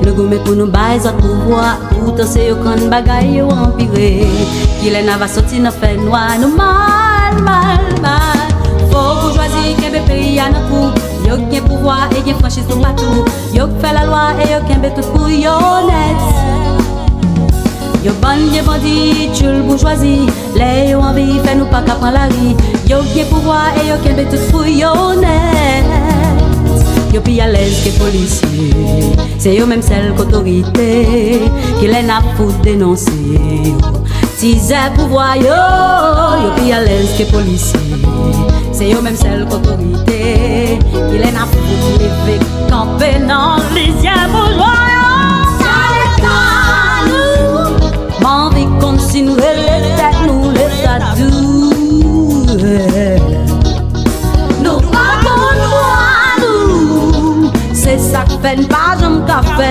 Nougoume pou nou bayzat mou mwa, koutose yo kon bagay yo empire Kile nava soti nan fè nwa nou mal, mal, mal Fòk ou jwazi kebe peri anakou, yok gen pou mwa e gen franshi sou mbato Yok fè la lwa e yok gen betou pou yon ete Yo bon Dieu bandit, le bourgeoisie Les yo envie, fait nous pas qu'à la vie Yo qui pouvoir et yo qui est tout fouille honnête Yo plus à l'aise que policier C'est yo même celle qu'autorité Qui les n'a pour dénoncer Si c'est pouvoir yo Yo plus à l'aise que policier C'est yo même celle qu'autorité Qui les n'a pour lever Camper dans les yeux bourgeois si nou le le tat, nou le tat dou Nou pa kon Se sak pa jom ka fe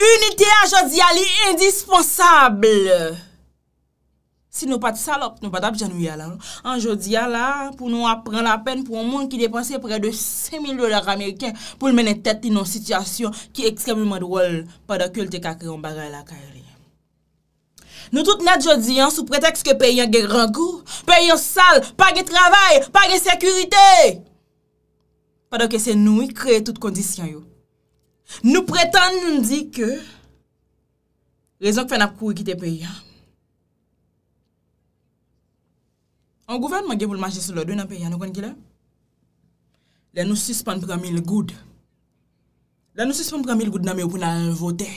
Unite a jodi a li indisponsable. Si nou pat salop, nou pat ap janou ya la. An jodi a la, pou nou ap pren la pen pou moun ki depanse pre de 5000 dolar Ameriken pou l menen tet di nou sityasyon ki ekstremelman dwol pad akulte kakri yon baray la kary. Nou tout net jodi an sou preteks ke peyen gen rangou, peyen sal, pa gen travay, pa gen sekuritey. Fado ke se nou yi kreye tout kondisyen yo. Nou pretan nou di ke rezon ki fè nap kou yi e kite peyi. An gouven man ge pou l'majisou lò, dwen an peyi, an nou kon gile? Lè nou suspon prami l'goud. Lè nou suspon prami l'goud nan mè yo pou nan votè.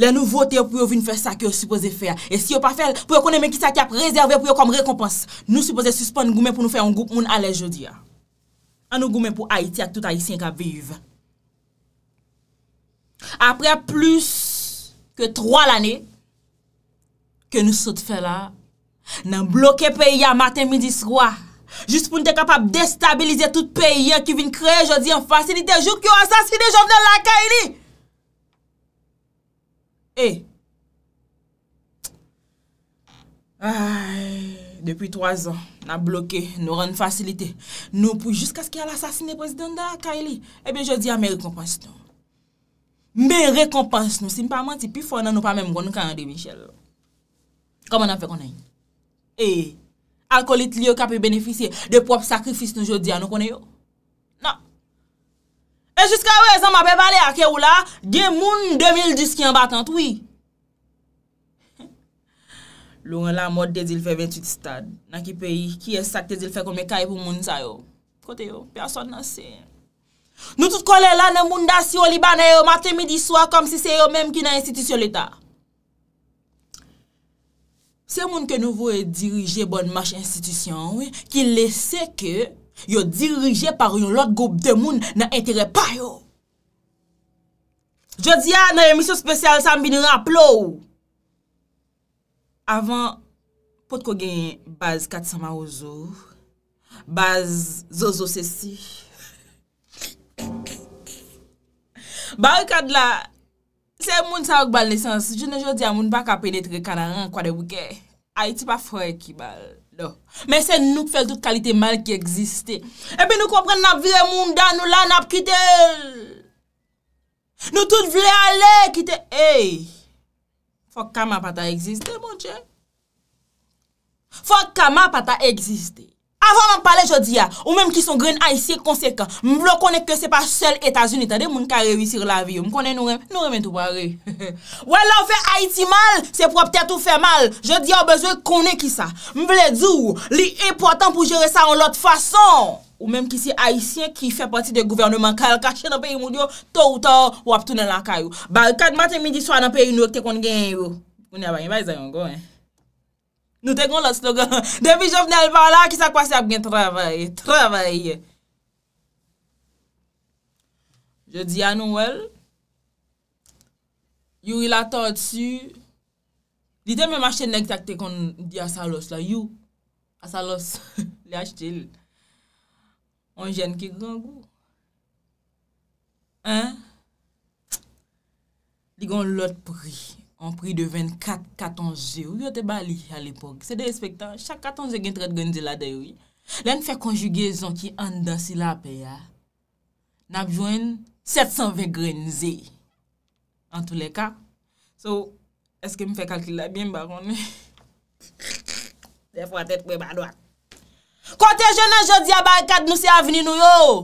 Lè nou votè pou yo vin fè sa ki yo suppose fè. E si yo pa fè, pou yo kon eme ki sa ki ap rezervè pou yo kom rekompans. Nou suppose suspon goumen pou nou fè an goup moun ale jodi ya. nou goumen pou Haiti ak tout Haitien ka vive. Apre plus ke 3 l'anè, ke nou sot fè la, nan bloke peyi ya maten midis wak, jist pou nou te kapab destabilize tout peyi ya ki vin kreye jodi an fasilite, jok yo asas ki de jom de laka ini. E! Eh. Ayy! Depi 3 an, nan bloke, nou ren fasilite, nou poujisk aske al asasine prezidenda Kayli, ebe jodi a me rekompans nou. Me rekompans nou, simpa manti, pi fò nan nou pa menm gwen nou kande Michel. Koman an fe konen? E, akolit li yo ka pe benefise de prop sakrifis nou jodi a nou konen yo? Nan. E jiska we, zan ma pe vale a Keoula, gen moun 2010 ki an batant, oui. Louren la mwote de dil fe 28 stad, nan ki peyi, ki esak de dil fe kome kaye pou moun sa yo. Kote yo, pi ason nasi. Nou tout kole la nan moun dasi yo liban e yo matemid iswa kom si se yo menm ki nan institisyon leta. Se moun ke nou vwe dirije bon match institisyon, ki lese ke yo dirije par yon lot goup de moun nan entere pa yo. Jodi a nan emisyon spesyal sa mbin rap lou. Avan, pot ko genye baz kat sa ma ozo, baz zozo se si. [COUGHS] Bar yon kad la, se moun sa wak bal nesans, jounen joun di a moun bak a penetre kanaran kwa de wike, a iti pa foye ki bal, do. Men se nou k fèl tout kalite mal ki egziste, epi nou kopren nan vire moun dan nou lan ap kite el. Nou tout vire ale kite el. Fok kama pata egziste, moun chè. Fok kama pata egziste. Avwa mwen pale jodi ya, ou mèm ki son gren haïsi e konsekant, mwen blè konè ke se pa sel Etasouni ta de moun ka revi sir la vi yo. Mwen konè nou remen tou pa re. Ouè [LAUGHS] la ou fe haïti mal, se pou apte a tou fe mal. Jodi ya ou bezwe konè ki sa. Mwen blè djou, li e pou atan pou jere sa an lot fason. Ou menm ki si haisyen ki fe pati de gouvernement kal kache nan peyi moun yo, tou tou wap tou nen lakay yo. Bal kat maten midi swan nan peyi nou ek te kon gen yo. Moun e bayen bay zayon gwen. Eh. Nou te kon lòt slogan. Debi jòf nen l valla ki sa kwa se ap gen trevay. Trevay. Je di an nou wel. Yow ila ta odsu. Di te menm achen neg tak te kon di asalos la. Yow asalos lè [LAUGHS] achetil. On jen ki grangou. Hein? Digon lot pri. On pri de 24 katonze. Ou yo te bali al epok. Se de espektan. Chak katonze gen tret grenze la dewi. Len fe konjugezon ki an dan sila pe ya. Nap jwen 720 grenze. An tou le ka. So, eske m fe kalkila bin baron? De fwa tet mwen badwak. Kon te jen nan jodi a bankad nou se aveni nou yo.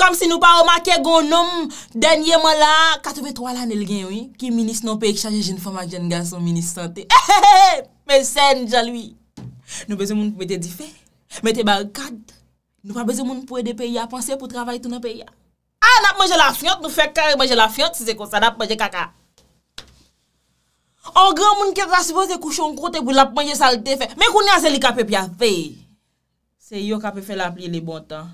Kom si nou pa ou makye gounoum denye mola. Katou me twa lan el gen ou. Ki minis non eh, eh, eh, nou pek chanje jen foma gen ganson minis sante. Ehehehe. Men sen jan loui. Nou bezou moun pou mette dife. Mete bankad. Nou pa bezou moun pou ede peya. Pense pou travay tou ah, nan peya. A nap mwenje la fiyot nou fe kare mwenje la fiyot. Si se kon sa nap mwenje kaka. An gran moun ki rase vote kouchon kote pou la pwange salte fe. Men koun yase li kape pya vey. Se yo kape fe la pli le bon tan.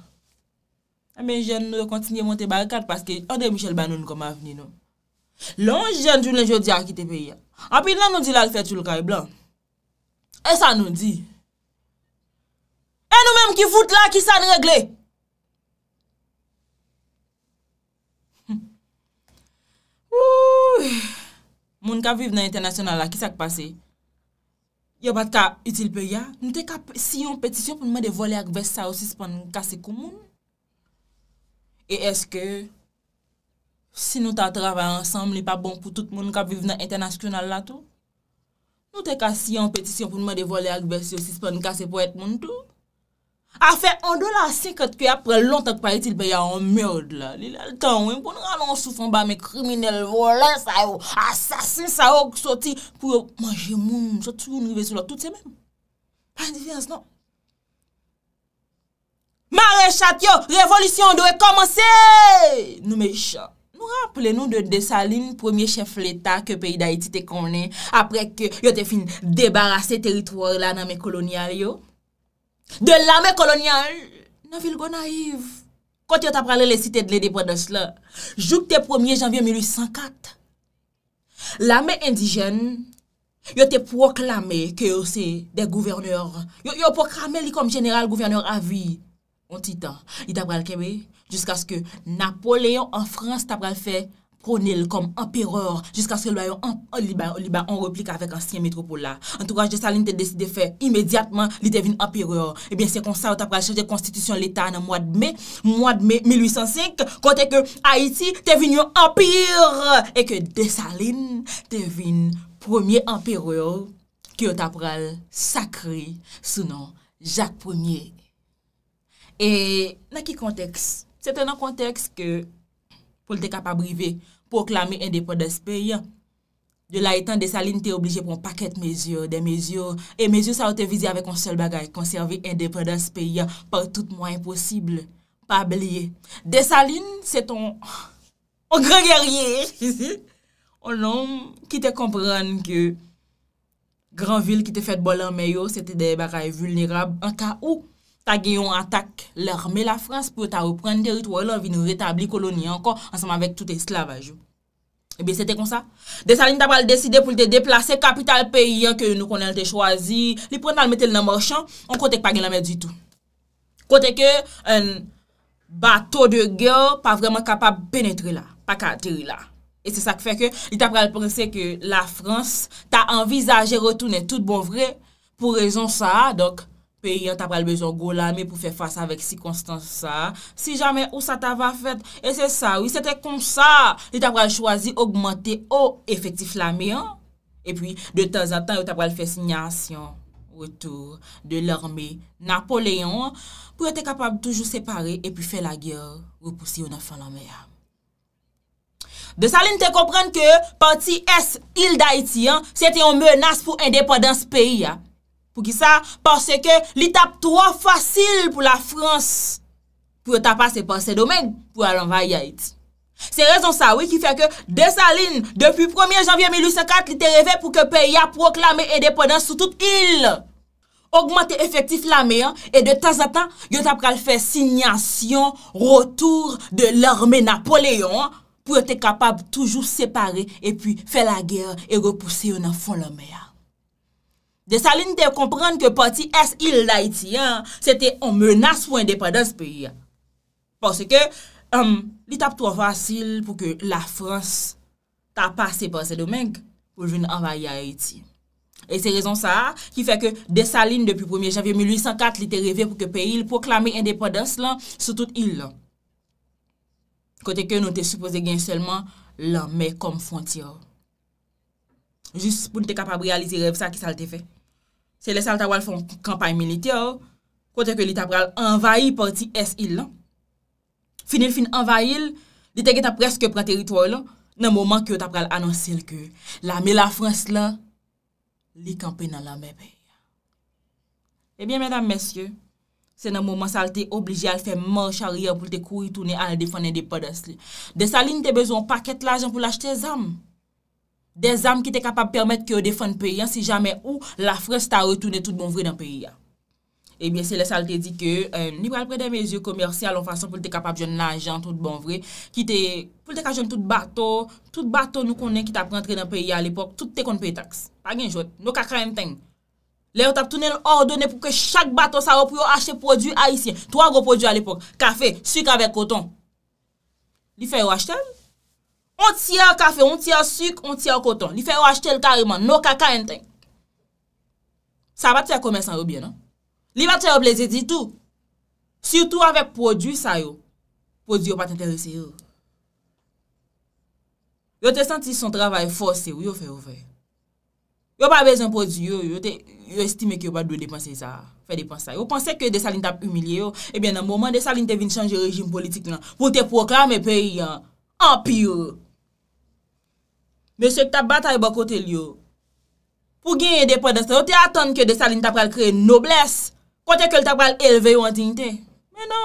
Men jen nou kontinye monte barikat paske ode Michel Banon kon ma veni nou. Lon jen tou le jodi a kite pe ye. A pi nan nou di la l fè tou l kay blan. E sa nou di. E nou menm ki foute la ki sa regle. Ooui. Moun ka vive nan internasyonal la, ki sak pase? Yo bat ka itil pe ya? Nou te ka si yon petisyon pou nou mwen devole akves sa ou si spon kase kou moun? E eske, si nou ta travay ansam li pa bon pou tout moun ka vive nan internasyonal la tout? Nou te ka si yon petisyon pou nou mwen devole akves sa ou si spon kase pou et moun tout? Afè, an do la 50 kwe apre lantak pa etil be ya an mèrd la, li lal tan wè, pou nou an an soufan ba mè kriminel volè sa ou, asasin sa ou, sou ti pou yo manje moun, sou tou nou vè sou la, tout se mèm. Pan di fè ans nan. Marechat yo, revolisyon doè komanse! Nou mè chan. Nou rappele nou de desaline premier chef l'état ke peyi da eti te konè, apre ke yo te fin debarase teritwar la nan mè kolonial yo. De lame kolonyal, nan vil gwa naiv. Kot yo tap prale le site d'le depo de chle, joug te promye janvi an 1804, lame indijen, yo te proklame ke yo se de gouverneur. Yo pokrame li kom general gouverneur avi. On titan, yi tap prale kebe, jisk aske Napoléon an Frans tap prale fè ronil kom empereur jiska se lwa yon olibar, olibar an replik avèk ansyen metropola. Antouraj de Saline te deside fè imediatman li te vin empereur. Ebyen se konsa otapral chèche de konstitusyon l'Etat nan mwad me, mwad me 1805, kote ke Haiti te vin yon empire e ke de Saline te vin premier empereur ki otapral sakri sounan Jacques Ier. E na ki konteks? Se te nan konteks ke pou l te kapa brive, pou oklame indepredas peye. Yo la etan, desaline te oblije pou an paket mezyo, de mezyo, e mezyo sa ou te vizi avè konsel bagay, konserve indepredas peye, par tout mwen imposible, pa belye. Desaline, se ton, o gran gerye, o nom ki te kompran ke, gran vil ki te fèd bolan meyo, se te de bagay vulnerab, an ka ou, ta gen yon atak lermè la Frans pou ta repren eh de rite wè lò vini retabli koloni ankon ansem avèk tout esklavajou. Ebe, sete kon sa. Desalini tapal deside pou lte deplase kapital peyi anke nou konen lte chwazi, li pren nan metel nan morshan, an kotek pa gen la mè di tout. Koteke, an bato de gèl pa vreman kapab penetre la, pa kateri la. E se sa kfeke, li tapal prese ke la Frans ta envizaje retounen tout bon vre, pou rezon sa, dok, peyi an ta pral bezon gwo la me pou fe fasa avek si konstans sa, si jame ou sa ta va fet, e se sa, ou se te kon sa, li ta pral choazi augmente o efektif la me, an, e pi, de tan an tan, li ta pral fe sinyasyon, wotou, de lorme, napoleon, pou ete kapab toujou separe, e pi fe la gyor, wopousi ou nan fan la me, an. De sa lin te komprende ke, parti S, il da iti, an, se te yon menas pou endepodans peyi, an, Pou ki sa, panse ke li tap 3 fasil pou la Frans pou yo tap ase panse domen pou alon vayayit. Se rezon sa, wik, ki fè ke desa lin, depi 1 janvye 1854, li te revè pou ke peya proklame edeponans sou tout il. Ongmante efektif la meyan, e de tan zatan, yo tap kal fè sinyasyon, rotour de lorme Napoléon pou yo te kapab toujou separe, e pi fè la gèr e repouse yon an fon loméyan. Desaline te kompran ke pati es il la iti, se te on menas pou indepadans peyi. Pase ke, li tap to avasil pou ke la Frans tapase pasedoumenk pou joun anvaye a iti. E se rezon sa, ki feke Desaline depi premier javye 1804 li te revye pou ke peyi pou klami indepadans lan sou tout il lan. Kote ke nou te suppose gen selman lanme kom fontyo. Jis pou nou te kapab realize rev sa ki sal te fe. Se le sal ta wal fon kampay militeor, oh. kontè ke li ta pral envayi porti es il lan, finil fin envayil, li te geta preske pran teritwoy lan, nan mouman ki yo ta pral anonsil ke la me eh la Frans lan, li kampen nan la me pe. Ebyen, mèdam, mèsyè, se nan mouman sal te oblige al fe mòr charyan pou te kouy tounen al defonè de podas li. De sa li nou te bezon pakèt l'ajan pou l'achete zanm. Des am ki te kapab permèt ki yo defan peyi an, si jame ou la frez ta retounen tout bon vre nan peyi an. Ebyen, se le sal eh te di ke, euh, ni pral pre de mezyo komersi alon fason pou te kapab jen l'anjant tout bon vre, ki te pou te kajen tout baton, tout baton nou konen ki ta prantren nan peyi an al epok, tout te konen peyi tax. Pagyen jwot, nou ka krayen ten. Le yo tap tounen ordone pou ke chak baton sa wap yo achte prodou aisyen. To a go prodou al epok, kafe, suk avek koton. Li fe yo achten? On tiye a kafe, on tiye a suk, on tiye a koton. Li fè yo achete l kariman, nou kaka enten. Sa bat fè a komensan yo bè nan? Li bat fè yo pleze ditou. Soutou avè prodü sa yo, prodü yo bat entere se yo. Yo te senti son travay fòs se yo, yo fè yo fè. Yo pa bezan prodü yo, yo estime ki yo bat dwe depanse sa, fè depanse sa yo. Yo panse ke de sa lin tap umilye yo, ebyen nan mouman de sa lin te vin chanje rejim politik nan, pou te proklam e peyi an, an pi yo yo. Mese ki tap bata e bakote li yo. Pou gen yede predestan, yo te atan ke desalini tap pral kre noblesse. Kote ke l tap pral elve yo an tin te. Men nan,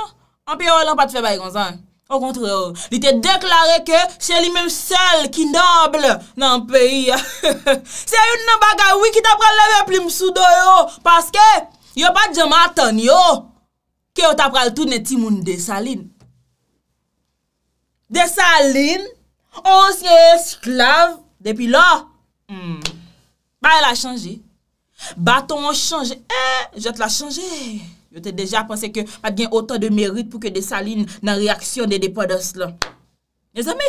an pi yo lan pat fe bay kon san. An kontre yo, li te deklare ke se li menm sel ki noble nan peyi ya. Se yon nan bagay wiki tap pral leve plim sou do yo. Paske, yo pat jama atan yo ke yo tap pral tou neti moun desalini. Desalini, onsye esklav, Depi lo, mpare hmm, la chanje, baton an chanje, eh, e, jote la chanje. Yo te deja panse ke pat gen otan de merite pou ke de saline nan reaksyon de depodos la. Ne zami?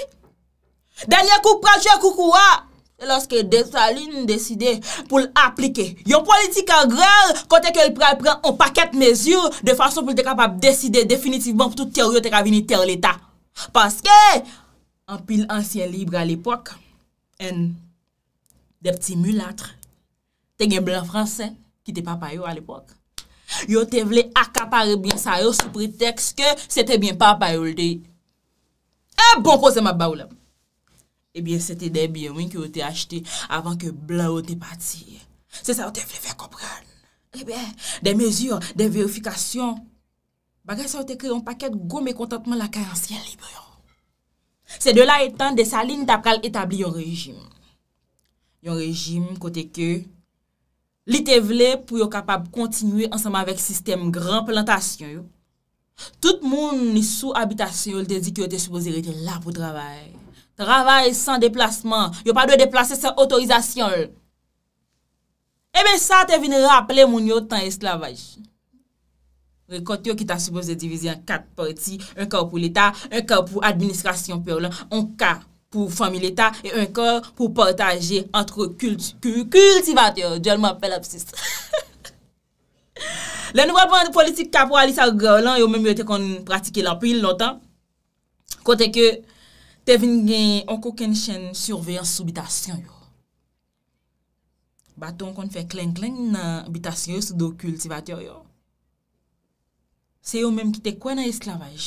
Danyan kou pral chen kou kouwa, e laske de saline deside pou l'aplike. Yon politik an gre, kote ke l'prel pren an paket mezur de fason pou l te kapab deside definitivman pou tout teryo te ravini ter l'eta. Paske, an pil ansyen libre al epok, En, de pti mulatre, te gen blan fransen ki te papayou al epok. Yo te vle akapare byen sa yo sou preteks ke se te byen papayou lde. E eh, bon, kose ma ba ou lam. Ebyen, se te de byen win ki yo te achete avan ke blan yo te pati. Se sa yo te vle fe kompran. Ebyen, de mezur, de verifikasyon. Bagay se yo te kre yon paket gome kontantman la kayansyen libyon. Se de la etan de sa lin tapkal etabli yon rejim. Yon rejim kote ke, li te vle pou yo kapab kontinuye ansanman vek sistem gran plantasyon yo. Tout moun ni sou abitasyon yo l te di ki yo te soubozire eh te la pou travay. Travay san deplasman, yo pa de deplase san otorizasyon yo. Ebe sa te vin raple moun yo tan eslavaj. Rekote yo ki ta suppose [LAUGHS] de divize an kat parti, an ka pou l'Etat, an ka pou administrasyon pe ou lan, an ka pou fami l'Etat, e an ka pou partaje antre kultivate yo, djelman pelapsis. Le nou apan de politik ka pou alisa ou ga ou lan, yo mèm yo te kon pratike lan, pou il lontan, kote ke te vin gen anko ken chen surveyan soubitasyon yo. Baton kon fe klen klen nan bitasyon soubitasyon yo. se yo menm ki te kwen nan esklavaj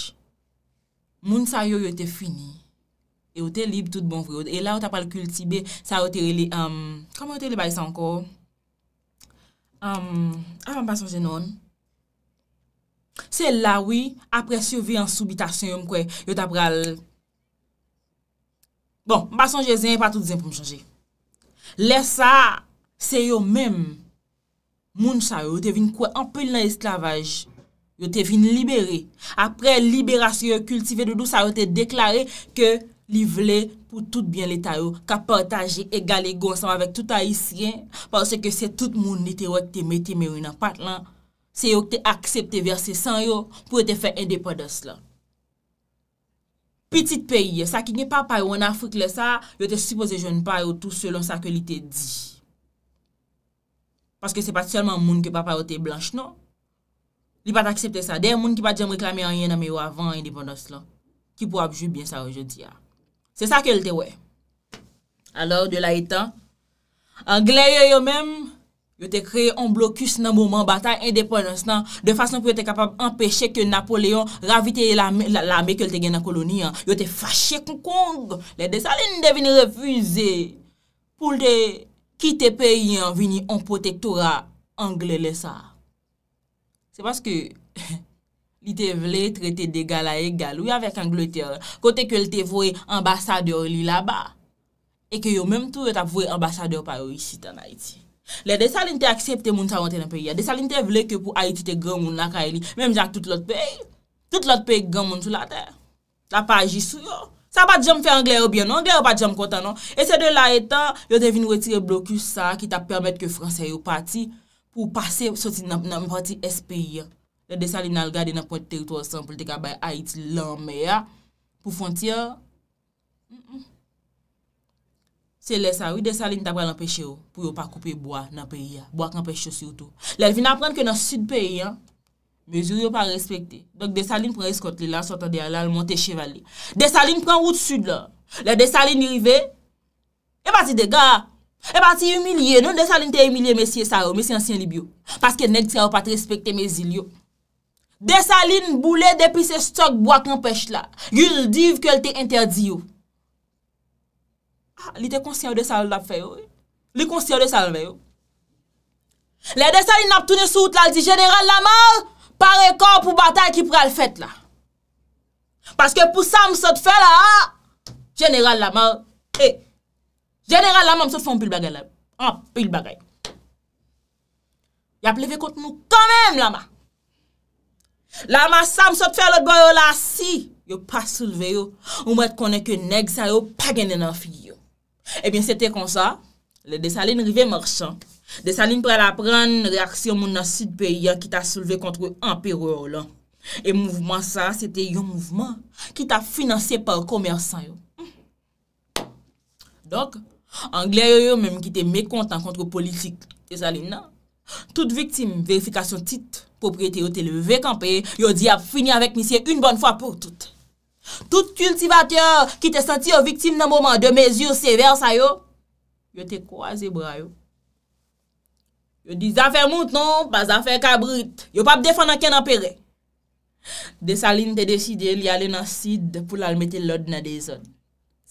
moun sa yo yo te fini e yo te lib tout bon vreod e la ou ta pral kultibe sa yo te reli kama yo te reli bay san ko a man basonje non se la ou apre syo vi an soubitasyon yo m kwe yo ta pral bon basonje zin pa tout zin pou m chanje lesa se yo menm moun sa yo te vin kwen an pel nan esklavaj yo te vin libere. Apre, liberasyon kultive doudou, sa yo te deklare ke li vle pou tout bien l'Etat yo, ka partaje e gale gonsan avèk tout Haitien, porsè ke se tout moun nite yo te mette mè ou nan pat lan, se yo te aksepte versè san yo, pou yo te fè endepodos lan. Petit peyi, sa ki nye papay ou nan Afrik le sa, yo te suppose jen pa yo tout selon sa ke li te di. Porsè ke se pati solman moun ke papay ou te blanche non, Li pat aksepte sa. Dey moun ki pat jam reklamen an yen ame yo avan an indeponos lan. Ki pou apjou bien sa oje di ya. Se sa ke lte we. Alors, de la itan, Angle yo yo men, yo te kreye an blokus nan mouman batay an indeponos lan, de fason pou yo te kapab empeshe ke Napoleon ravite la me ke lte gen nan koloni. Yo te fache koukong. Le de sa, le ni devine refuze pou le kite peyi vini an potek toura Angle le sa. E paske li te vle trete de gala e galou ya vek Angloteor. Kote ke l te vwe ambasador li la ba. E ke yo menm tou yo tap vwe ambasador pa yo isi tan Haiti. Le de sa li te aksepte moun sa vante nan peyi. Ya de sa li te vle ke pou Haiti te gwa moun la ka e li. Menm jan tout lot peyi. Tout lot peyi gwa moun sou la ter. Ta pa aji sou yo. Sa pa djam fe Anglero bien non. Anglero pa djam konta non. E se de la etan yo te vin weti e bloku sa ki ta permette ke franse yo pati. pou pase soti nan pati espri ya. Le desaline al gade nan pati teritou asampil te ka bay a iti lan me ya. Pou fonti ya, se le sa, oui desaline ta pral an peche yo pou yo pa koupe bo a nan peri ya, bo ak an peche yo si yo tou. Le el vina pran ke nan sud peri ya, mezo yo pa respekte. Dok desaline pran eskot li la, sota diya la, al monte chevali. Desaline pran wout sud la, le desaline yrive, e pati dega ya. E pati yu milye, nou desaline te milye mesye sarou, mesye ansyen libyou. Paske nek tsè ou pati respekte me zilyou. Desaline boule depi se stok bwa kon pech la. Yu l'div ke l te interdi ou. Ah, li te konsyen ou desaline l ap fè ou. Li konsyen ou desaline l ap fè ou. Le desaline ap tounen sou out la, li di general Lamar, pa rekor pou batay ki pral fèt la. Paske pou sa m sot fè la, ha, general Lamar, ee, General Lama msot foun pil bagay lè. An, pil bagay. Ya pleve kont mou. Kamem Lama. Lama sa msot fè lòt boy yo la si. Yo pa souleve yo. Ou mwen konen ke neg sa yo, pa genen an fi yo. Ebyen, sete kon sa, le Desaline rive marchan. Desaline pre la pren reaksyon moun nan sud pe ya ki ta souleve kont wè imperyo yo lan. E mouvment sa, sete yo mouvment ki ta finanse par komersan yo. Dok, Angle yo yo menm ki te mekontan kontro politik, te salin nan. Tout viktim, verifikasyon tit, popriyete yo te leve kampè, yo di ap fini avèk misye un bonn fwa pou tout. Tout kultivateur ki te senti yo viktim nan mouman de mezur seversa yo, yo te kwa ze bra yo. Yo di zanfer mout non, pas zanfer kabrit, yo pa p defan nan ken apere. De salin te deside li alè nan sid pou lal mette lod nan de zon.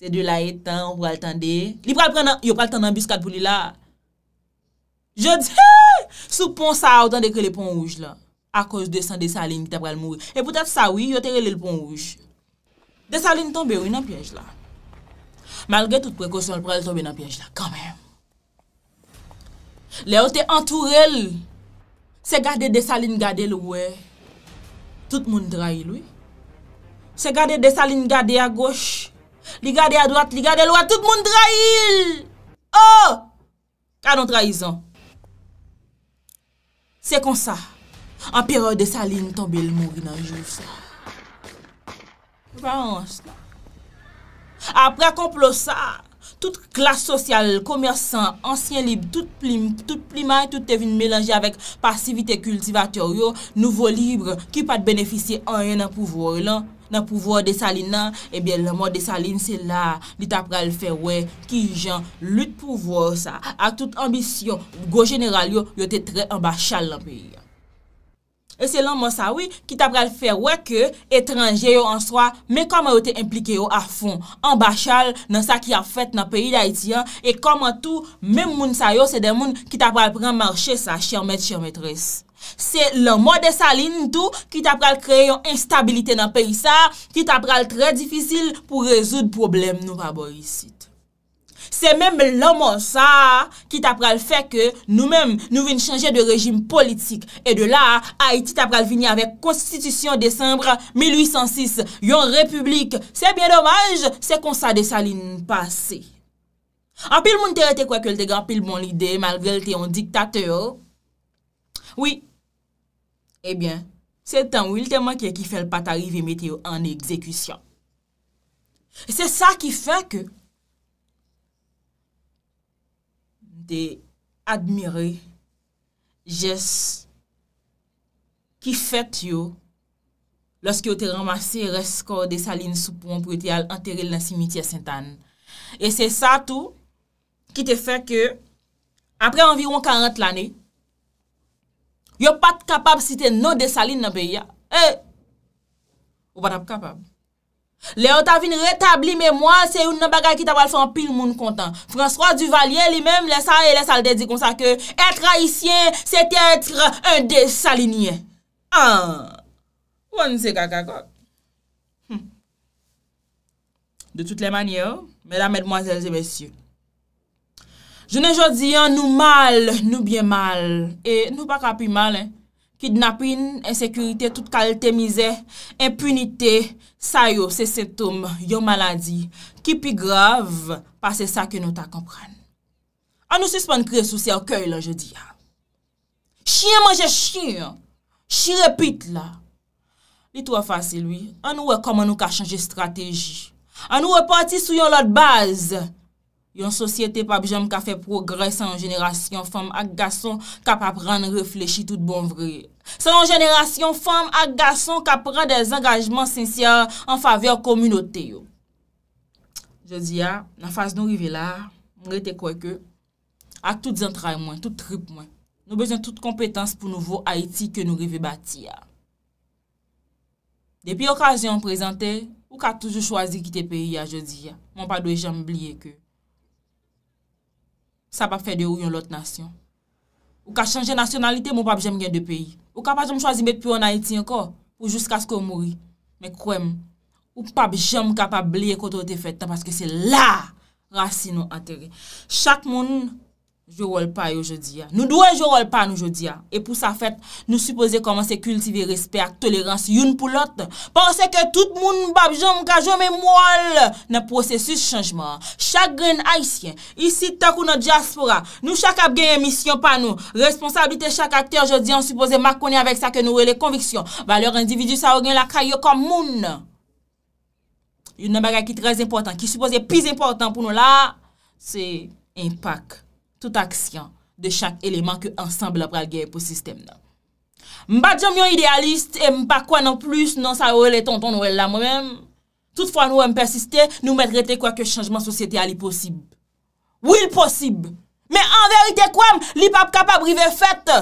Se de la etan, ou pral tende, li pral tende an biskade pou li la. Je di, sou pon sa a otan de kre le pon rouj la. A koz de san desaline ki te pral moure. E potef sa wii, yo te rele le pon rouj. Desaline tombe ou nan piyej la. Malge tout prekosyon, pral tombe nan piyej la, kamem. Le ou te antoure l, se gade desaline gade l ou we. Tout moun dra il ou. Se gade desaline gade a goch. Liga de adouat, liga de louat, tout moun drail. Oh! Anon traizan. Se kon sa. An pireur de sa line, tombe l moun ri nan jouve sa. Rans. Apre komplo sa, tout klas sosyal, komersan, ansyen lib, tout plimay, tout te vin melanje avèk pasivite kultivatyo yo, nouvo libre, ki pat beneficye anyen nan pouvor lan. nan pouwò de salin nan, ebyen la mò de salin se la, di tap pral fè wè ki jan lout pouwò sa, ak tout ambisyon, go jeneral yo, yo te tre ambachal lan peyi. E se lan man sa wè, ki tap pral fè wè ke, etranje yo an swa, men kama yo te implike yo a fon, ambachal nan sa ki a fèt nan peyi da iti an, e kama tout, men moun sa yo, se den moun ki tap pral pran marchè sa, chèrmet chèrmetres. Se loma de sa lin tout, ki tap pral kre bon, yon instabilite nan peyi sa, ki tap pral tre difisil pou rezoud problem nou pa bo yisit. Se menm loma sa, ki tap pral fe ke nou menm nou vin chanje de rejim politik, e de la, Haiti tap pral vini avek konstitusyon december 1806, yon republik, se bien domaj, se konsa de sa lin pase. An pil moun te rete kwa ke lte gran pil moun lide, malgre lte yon diktate yo. Oui. Ebyen, se tan wilteman kiye ki fèl pat arrive met yo an ekzekwisyon. E se sa ki fèk de admire jes ki fèt yo lòs ki yo te ramase resko de sa lin sou pon prouti al anteril nan simitye sentan. E se sa tou ki te fèk yo apre anviron 40 l'anè, Yo pat kapab si te nou desaline nan pe ya. Eh! Ou pat ap kapab. Leon ta fin retabli, men mwa se yon nan bagay ki ta walfan pil moun kontan. François Duvalier li menm lesa e lesalde di konsa ke et traisyen se te etre un desaliniyen. Ah! Ou an se kakakot? Hm. De tout le manye, oh. Mèdam, mèdmoazèlze, mèsyè. Jounen jò di yon nou mal, nou byen mal, e nou pa ka pi mal, kidnapin, ensekurite, tout kalte mize, impunite, sayo, se sentoum, yon maladi, ki pi grav, pa se sa ki nou ta kompran. An nou suspon kre sou se okoy lò, jò di ya. Chie man jè chie, chie repit lò. Li tò wè fasi lwi, an nou wè koman nou ka chanje strategi, an nou wè pati sou yon lot bazè, Yon sosyete pa bjèm ka fè progres an yon jenerasyon fèm ak gason ka pa pran reflechi tout bon vre. San yon jenerasyon fèm ak gason ka pran des engajman sensiyan an favey an komynotè yo. Je di ya, ah, nan fase nou rive la, mre te kwek yo, ak tout zan trai mwen, tout trip mwen. Nou bezèn tout kompetans pou nouvo Haiti ke nou rive bati ya. Depi okazyon prezante, ou ka toujou chwazi ki te peyi ya, je di ya, ah, mwen pa dwej jan mbliye ke yo. sa pa fè de ou yon lot nasyon. Ou ka chanje nasyonalite, moun pap jèm gen de peyi. Ou ka pa jèm chwazi met pi ou nan Haiti anko, ou jouska skou mouri. Mè kouèm, ou pap jèm kapab liye koto te fèt, ta paske se la rasi nou atere. Chak moun, Je roule pa yo jodia. Ah. Nou dwen je roule pa nou jodia. Ah. E pou sa fèt, nou suppose koman se kultive respè ak tolerans youn pou lot. Pense ke tout moun mbap jom ka jome mwol na prosesus chanjman. Chak gen aisyen. Isi tak ou nou diaspora. Nou chak ap gen emisyon pa nou. Responsabilite chak akter jodia. On suppose mak koni avèk sa ke nou rele konviksyon. Valeur individu sa ou gen lakay yo kom moun. Yon nan baga ki trez important. Ki suppose pis important pou nou la. Se impak. tout aksyon de chak eleman ke ansamb la pral geye pou sistem nan. Mba jom yon idealist, e mpa kwa nan plus nan sa ou el eton ton ou el la mwem, tout fwa nou em persiste, nou mwen trete kwa ke chanjman sosyete a li posib. Ou il posib! Me an verite kwa m, li pap kapab rive fet!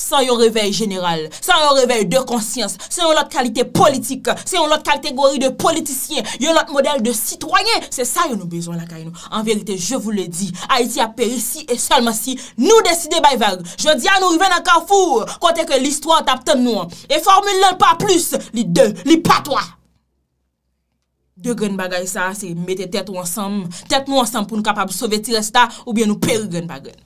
San yon revey general, san yon revey de konsyans, san yon lot kalite politik, san yon lot kalite gori de politisyen, yon lot model de sitwanyen, se sa yon nou bezon la kay nou. An verite, je vou le di, Haiti apere si, et salman si, nou deside bay ver, je di an nou yven akafou, kote ke listwa tapten nou an, e formule lan pa plus, li de, li pa toa. De gwen bagay sa, se mette tet ou ansam, tet mou ansam pou nou kapab souveti resta, ou bien nou peri gwen bagen.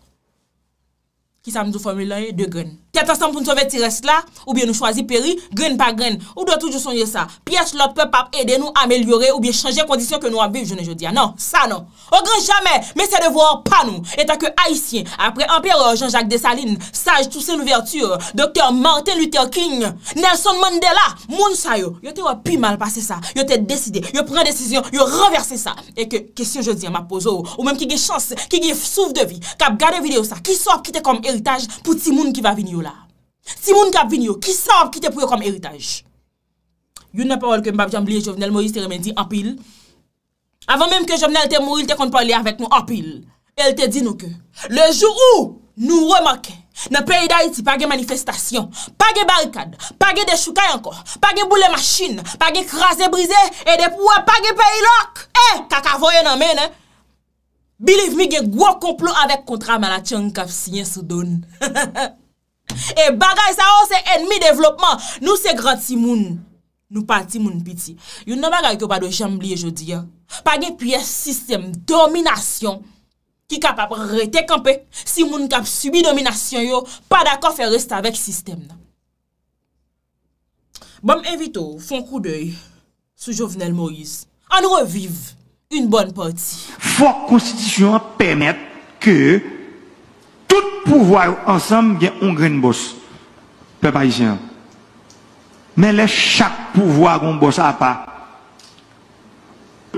Ki sa mou zou formule lan, de gwen, Ket asan pou nou chonve ti res la, ou bi nou chwazi peri, gren pa gren. Ou do tout jou sonye sa. Pièche lò pèp ap ede nou amelyore ou bi chanje kondisyon ke nou ap vive, jounen joudia. Nan, sa nan. Ou gren jame, men se devor pa nou. Eta ke Haitien, apre Ampère Jean-Jacques Dessalines, Sage Toussaint Louverture, Dr. Martin Luther King, Nelson Mandela, moun sa yo. Yo te wè pi mal pase sa. Yo te deside. Yo pren desisyon. Yo renverse sa. Eke, kesyon joudia ma pozo ou. Ou menm ki ge chans, ki ge souf de vi. Kap gade videyo sa. Ki Si moun kap vin yo, ki sa ap kite pou yo kom eritaj? Yon nan parol ke mbap jambliye jovenel mori se remen di apil. Avan menm ke jovenel te mori, te kon pa li avet nou apil. El te di nou ke, le jou ou nou remake. Nan peyida iti, pa ge manifestasyon, pa ge barikad, pa ge deshukay ankor, pa ge boule maschin, pa ge krasi brize, e depouwa, pa ge peyilok. E, eh, kakavoyen non, anmen, e. Bilev mi gen gwo komplo avek kontra man atyon kap sinye sou don. [LAUGHS] E bagay sa ou se enmi devlopman, nou se gran ti moun, nou pan ti moun piti. Yon nanman gwa yon pa do chanm liye jodi ya, pa gen piye sistem, domination, ki kap ap rete kampe. Si moun kap subi domination yo, pa dako fe resta vek sistem nan. Bom evito, fon kou dey, sou jovenel Moïse, an nou reviv, yon bon parti. Fwa konstitisyon pemet ke... tout pouvoir ensemble, il y a un grand boss. Peuple haïtien. Mais les chaque pouvoir, on boss à pas.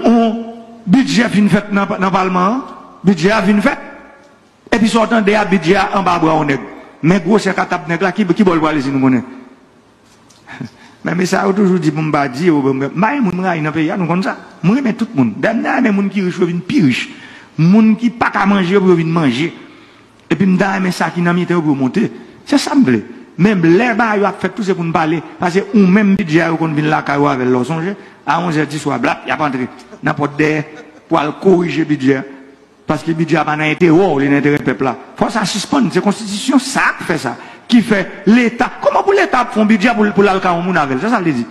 On budget vient fait dans le Parlement, budget vient fait. Et puis sortant des budget en bas on est. Mais gros c'est capable nèg là qui qui bol les nous connaît. [LAUGHS] Mais mais ça a toujours dit pour me dire ou mais moun raille dans pays nous comme ça. mais tout le monde. Dernier mais moun qui riche une pire riche. Moun qui pas qu'à manger pour une manger. Et puis, ça qui n'a mis pour monter. C'est ça, Même les bas, a fait tout ce pour nous parler. Parce que, ou même budget, on vient là, caillou avec l'eau, songe, à 11h10 soir, blap, y a pas entré. N'importe d'air, pour aller corriger budget. Parce que budget n'a pas d'intérêt, oh, l'intérêt peuple là. Faut ça suspendre. C'est la constitution, ça, qui fait ça. Qui fait l'État. Comment pour l'État font budget pour, pour l'alca avec? ça, le dit.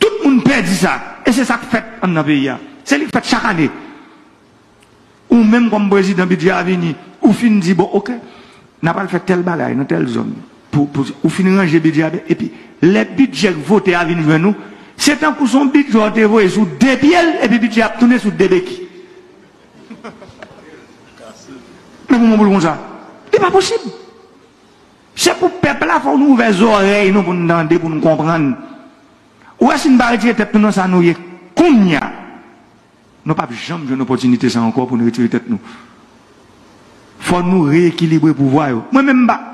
Tout le monde perd ça. Et c'est ça qui fait en pays. C'est ce qui fait chaque année ou même comme président budget à venir, ou fin dit, bon, ok, n'a pas fait tel bagaille, dans telle zone, pour, pour, ou fin ranger budget, et puis, les budgets votés à venir nous, c'est un coup son budget voté sous deux pieds et puis budget a tourné sous deux béquilles. Mais comment vous ça C'est pas possible. C'est pour le peuple, il faut nous ouvrir les oreilles nous, pour nous demander, pour nous comprendre. Ou est-ce que nous ne pas nous, ça nous combien nous n'avons pas jamais une opportunité ça encore pour nous retirer tête nous. Faut nous rééquilibrer le pouvoir. Moi-même, bah,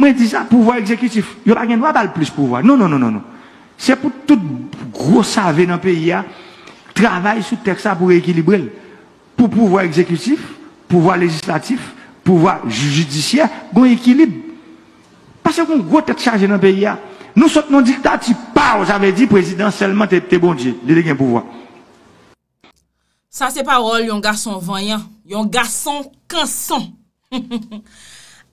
je dis ça, pouvoir exécutif. Il n'y a pas de droit de plus pouvoir. Non, non, non, non, non. C'est pour tout gros savé dans le pays, travaille sur le texte pour rééquilibrer. Pour pouvoir exécutif, pouvoir législatif, pouvoir judiciaire, bon équilibre. Parce qu'on gros tête chargé dans le pays. Nous sommes non dictature. pas, vous avez dit, président seulement, t'es bon Dieu, il a pouvoir. Sa se parol yon gason vanyan, yon gason kansan.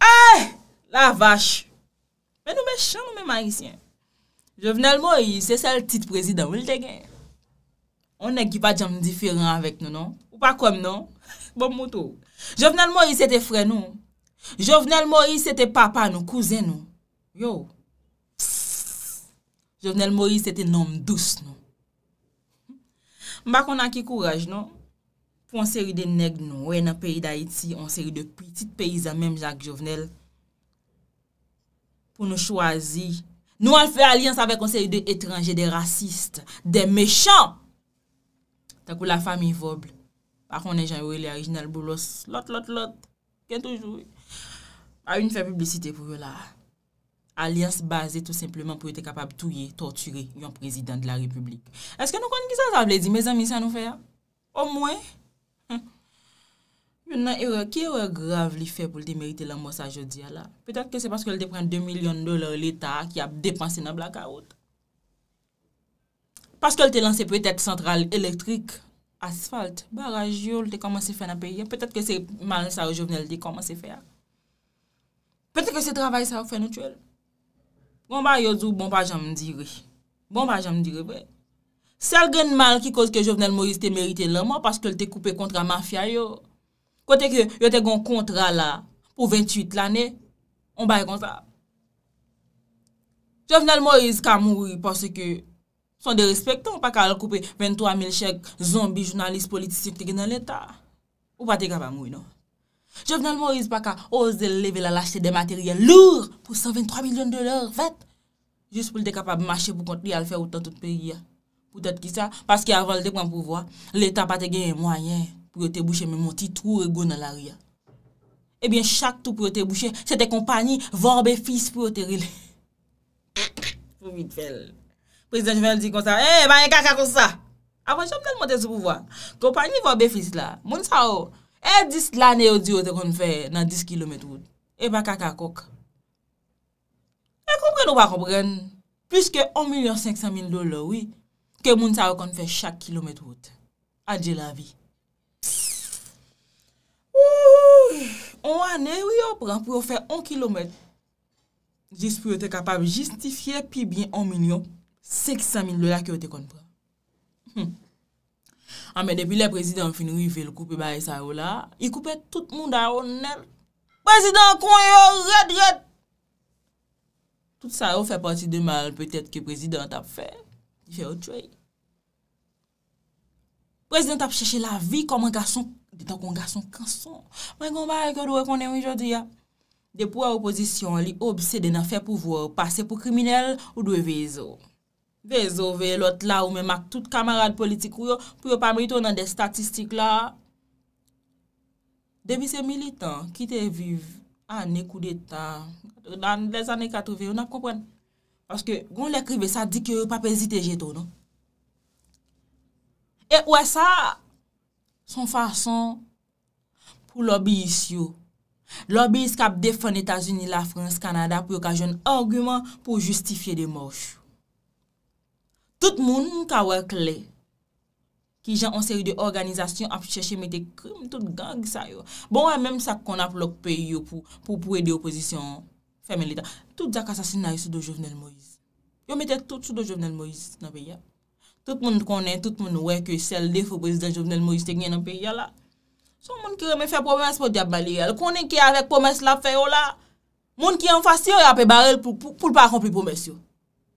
Ay, la vache. Men nou me chan nou me marisyen. Jovenel Moïse se sel tit prezident, ou lte gen? On ekipa jam diferan avek nou, [LAUGHS] nou? Ou pa kom, nou? Bop moutou. Jovenel Moïse se te fre nou. Jovenel Moïse se te papa nou, kouzen nou. Yo, psst. Jovenel Moïse se te nom douz nou. Mba kon an ki kouraj nou, pou an seri de neg nou, wè nan peyi d'Haïti, an seri de piti peyi zanmèm Jacques Jovenel. Pou nou chwazi, nou an fè alians avè kon seri de etranje, de rasiste, de mechant. Takou la fami vobl, bako an e jan yowè li arijinal boulos, lot lot lot, gen toujou, a yon fè publisite pou yon la. alias base tout simplement pou ete kapab touye, torturye yon prezident de la republik. Eske nou konn gisa sa vle di, mezan mi sa nou fè ya? Ou mwen? Yon nan eroe, ki eroe grave li fè pou lte merite l'amos a jodi ya la? Petat ke se paske lte pren 2 milyon dolar l'Etat ki ap depanse nan blakarot. Paske lte lanse pwet ete central elektrik, asfalt, baraj yo, lte koman se fè nan peyi ya? Petat ke se man sa ou jovnel di koman se fè ya? Petat ke se travay sa ou fè nou tchèl? Bon pa yo zou, bon pa jan m di re. Bon pa jan m di re, wey. Se al gen mal ki koz ke Jovenel Moïse te merite lèman, paske l te koupe kontra mafya yo, kote ke yo te gon kontra la pou 28 l anè, on ba yon kontra. Jovenel Moïse ka moui paske son de respectan, pa ka l koupe 23 mil chèk zombi, jounalist, politistik te gen l lèta. Ou pa te kapa moui nou? Je venalman ouise pa ka ose de leve la lache de materye lour pou 123 milyon de lor, vet. Jus pou l de kapab mache pou kontri al fe outan tout peri ya. Poutet ki sa, paske avan l de kwan pou vwa, l etan pa te genye mwayen pou yo te bouche men monti tou e goun al ari ya. Ebyen chak tou pou yo te bouche, se te kompanyi vorbe fis pou yo te rile. Fou mi t'fel. Prezident Jouvel di kon sa, hey, manye kaka kon sa. Avansho mnen monti sou pou vwa. Kompanyi vorbe fis la, moun sa o. Oh. E dis lanen yo di yo te konfe nan 10 km wote, e ba kaka kok. E kompren ou pa kompren, pwiske 1 milyon 500 min dolo woy, ke moun sa yo konfe chak km wote. Adje la vi. Wouhou, 1 anen woy yo pran pou yo fe 1 km, dis pou yo te kapab justifiye pi bien 1 milyon 500 min dola ki yo te konpre. Hmm. Ame ah, depi le prezidant finou yi ve l koupe bari sa yo oh la, yi koupe tout moun da yon nel. Prezidant kon yo, red, red! Tout sa yo oh, fe pati de mal, petet ki prezidant ap fe. Je ou tchoy. Prezidant ap cheche la vi kom an gason, ditan kon gason kanson. Mwen kon bari kwa dwe konen yon jodi ya. Depou a opozisyon li obsede nan fe pouvo passe pou kriminel ou dwe vezo. Ve zo ve lot la ou men mak tout kamarade politik ou yo pou yo pa merito nan de statistik la. Demi se militan, ki te viv, an e kou de ta, dan de zan e katou ve, yo nan kompwen. Paske, goun l'ekrive sa di ki yo pa pezi te jeto, non? E ou e sa, son fason pou lobbyist yo. Lobbyist kap defon Etasuni la Frans Kanada pou yo ka jen orgumen pou justifiye de mors yo. Tout moun kwa wè kle, ki jan an seri de organizasyon ap chèche metè krim, tout gang sa yo. Bon, wè mèm sa kon ap lòk pe yo pou pou edè oposisyon femen lida. Tout zak asasin naye sou do Jovenel Moïse. Yo metè tout sou do Jovenel Moïse nan pe yè. Tout moun konen, tout moun wè kwe sel def oposisyon Jovenel Moïse te gnen nan pe yè la. Son moun ki remè fè promèns pou diap bali yè. Konen ki avè promèns la fè yo la, moun ki an fasyon apè barel pou l pa akompli promèns yo.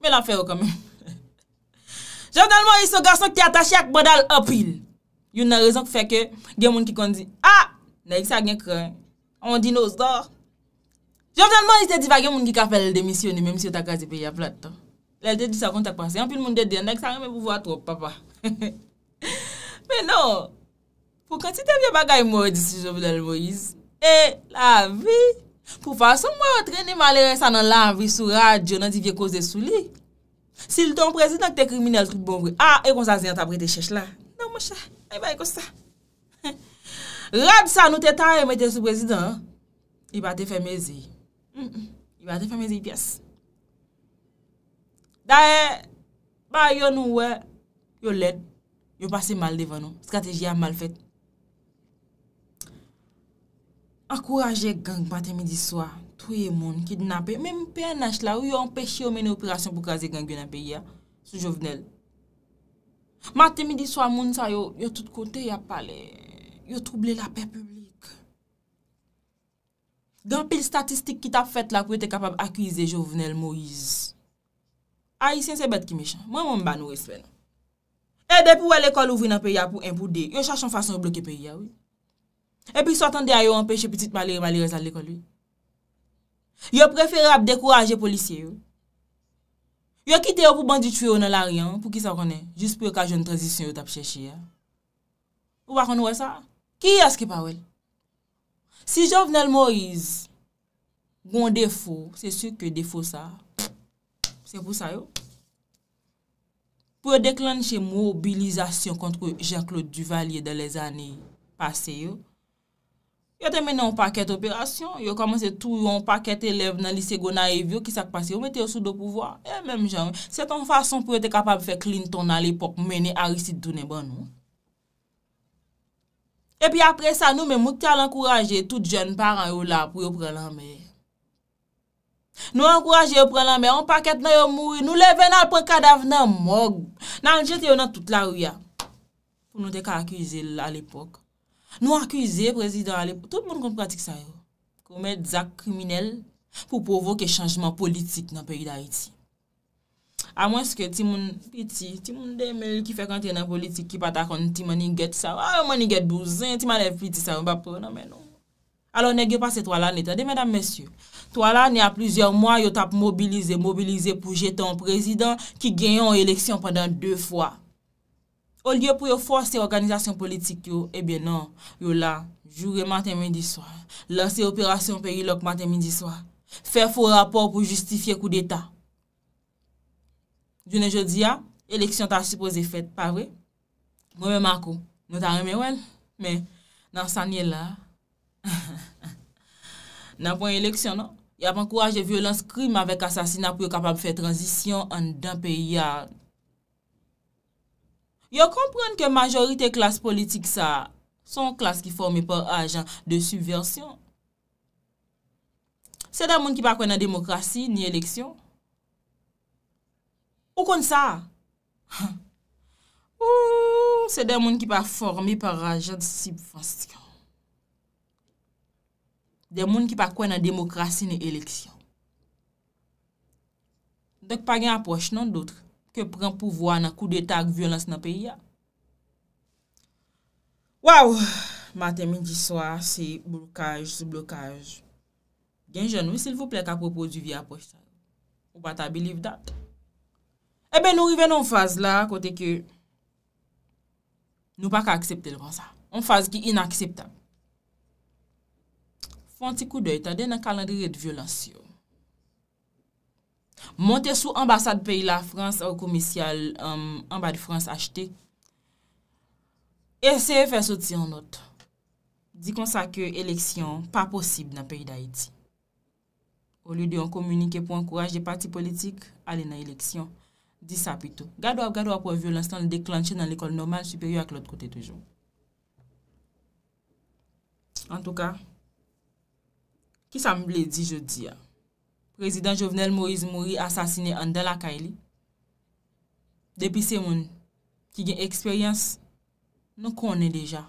Men la fè yo kamèm. Jovdel Moïse sou gason ki te atache ak badal apil. Yon nan rezon ki feke gen moun ki kondi. Ha! Nèk sa gen kre. Ondi nou sdor. Jovdel Moïse te diva gen moun ki kapel demisyon. Mèm si yo ta kaze pe ya plat. Lèl te di sa kontak panse. Yon pil moun de di. Nèk sa reme pou vwa trop papa. [LAUGHS] Mè non. Pou konti te vye bagay mordi si Jovdel Moïse. E la vi. Pou fason mwen otreni malere sa nan la anvi. Sou radyo nan di vye kose sou li. Sil ton prezident ki te kriminel trup bon gri, a, e kon sa ziyan tabri te chèch la. Nan mò chè, a e bay kon sa. Rad sa nou te tanye mette sou prezident, i batte femezye. I batte femezye pias. Da e, ba yo nou we, yo led, yo pase mal devan nou, skateji a mal fèt. Akouraje gang batte midi swa. Trouye moun ki dinape, mèm PNH la ou yo empèche yo mène operasyon pou kaze gangyo nan peyi ya, sou jovenel. Matè midi swa moun sa yo, yo tout kote ya pale, yo trouble la pey publik. Dèm pil statistik ki tap fèt la pou yo te kapab akwize jovenel, Moïse. Non. Eh, a, yi sèn se bet ki me chan, mwen mwen ban ou espèl. E depou wè l'ekol ouvri nan peyi ya pou en pou de, yo chache yon fason ou bloke peyi ya, wè. E pi sotan de a ah, yo empèche piti malire malirez al l'ekol wè. Yo prefere ap dekouraje polisye yo. Yo kite yo pou bandit tue yo nan la ryan, pou ki sa konen, jis pou yo ka joun tranzisyon yo tap cheshi ya. Ou wakon wè sa? Ki yas ki pa wè? Si Jovnel Moïse goun defo, se sye ke defo sa, se pou sa yo, pou yo deklan che mobilizasyon kontre Jacques-Claude Duvalier dan les ane pase yo, yo te mene an paket operasyon, yo kamanse tou yo an paket elev nan lisego nan evyo, ki sak pasi, yo mete yo sou do pouvoa, e menm jan, se ton fason pou yo te kapab fe klinton al epok, mene a risid tou ne ban nou. E pi apre sa, nou men mouk te al an kouraje, tout jen paran yo la pou yo pre lan me. Nou an kouraje yo pre lan me, an paket nan yo moui, nou leve nan l pre kadav nan mouk, nan jete yo nan tout la ouya, pou nou te ka akize la al epok. Nou akwize prezident alep, tout moun kon pratik sa yo. Kou mèd zak kriminel pou provoke chanjman politik nan peyi da iti. A mwen skè ti moun piti, ti moun demel ki fè kante nan politik ki patakon, ti moun inget sa yo. A moun inget bouzèn, ti moun alep piti sa yo, ba pou nan mè non. Alon e gèpase to ala netade, mèdam mèsyou. To ala nè a plizyon mwa yo tap mobilize, mobilize pou jeton prezident ki genyon eleksyon pandan dè fwa. Ou lye pou yo fwase se organizasyon politik yo, ebe eh non, yo la, jure maten midi swa, lase operasyon peri lok maten midi swa, fe fwo rapor pou justifiye kou deta. Jounen jodi ya, eleksyon ta supose fet, pa vwe? Mwen me mako, nou ta reme wèl, men nan sanye la, nan pou yon eleksyon no, yapan kouaj de violans krim avèk asasina pou yo kapap fwe transisyon an dan peyi ya geni. yo kompren ke majorite klas politik sa, son klas ki forme par ajan de subversyon. Se den moun ki pa kon a demokrasi ni eleksyon, ou kon sa, [LAUGHS] ou se den moun ki pa forme par ajan de subversyon. Se den moun ki pa kon a demokrasi ni eleksyon. Dok pa gen apwesh nan doutre. ke pren pouvoa nan kou de ta ak violans nan peyi ya. Waw, maten midi swa, se blokaj, se blokaj. Gen jenou, sil vou plek apropo di vi aposhtan. Ou pa ta believe dat? Ebe eh nou riven nou an faz la, kote ke nou pa ka aksepte lwa sa. An faz ki inakseptan. Fon ti kou de ta den nan kalandre de violans yon. monte sou ambasade peyi la Frans ou euh, komisyal um, amba di Frans achete eseye fè soti anot di kon sa ke eleksyon pa posib nan peyi da Haiti ou li de yon komunike pou ankoraj de pati politik ale nan eleksyon, di sa pito gado ap gado ap wè vyo lansan le deklanche nan l'ekol normal, superior ak l'ot kote toujou en touka ki sa mble di je di ya Prezident Jovenel Moïse mouri asasine Andela Kayli. Depi se moun ki gen eksperyans, nou konen deja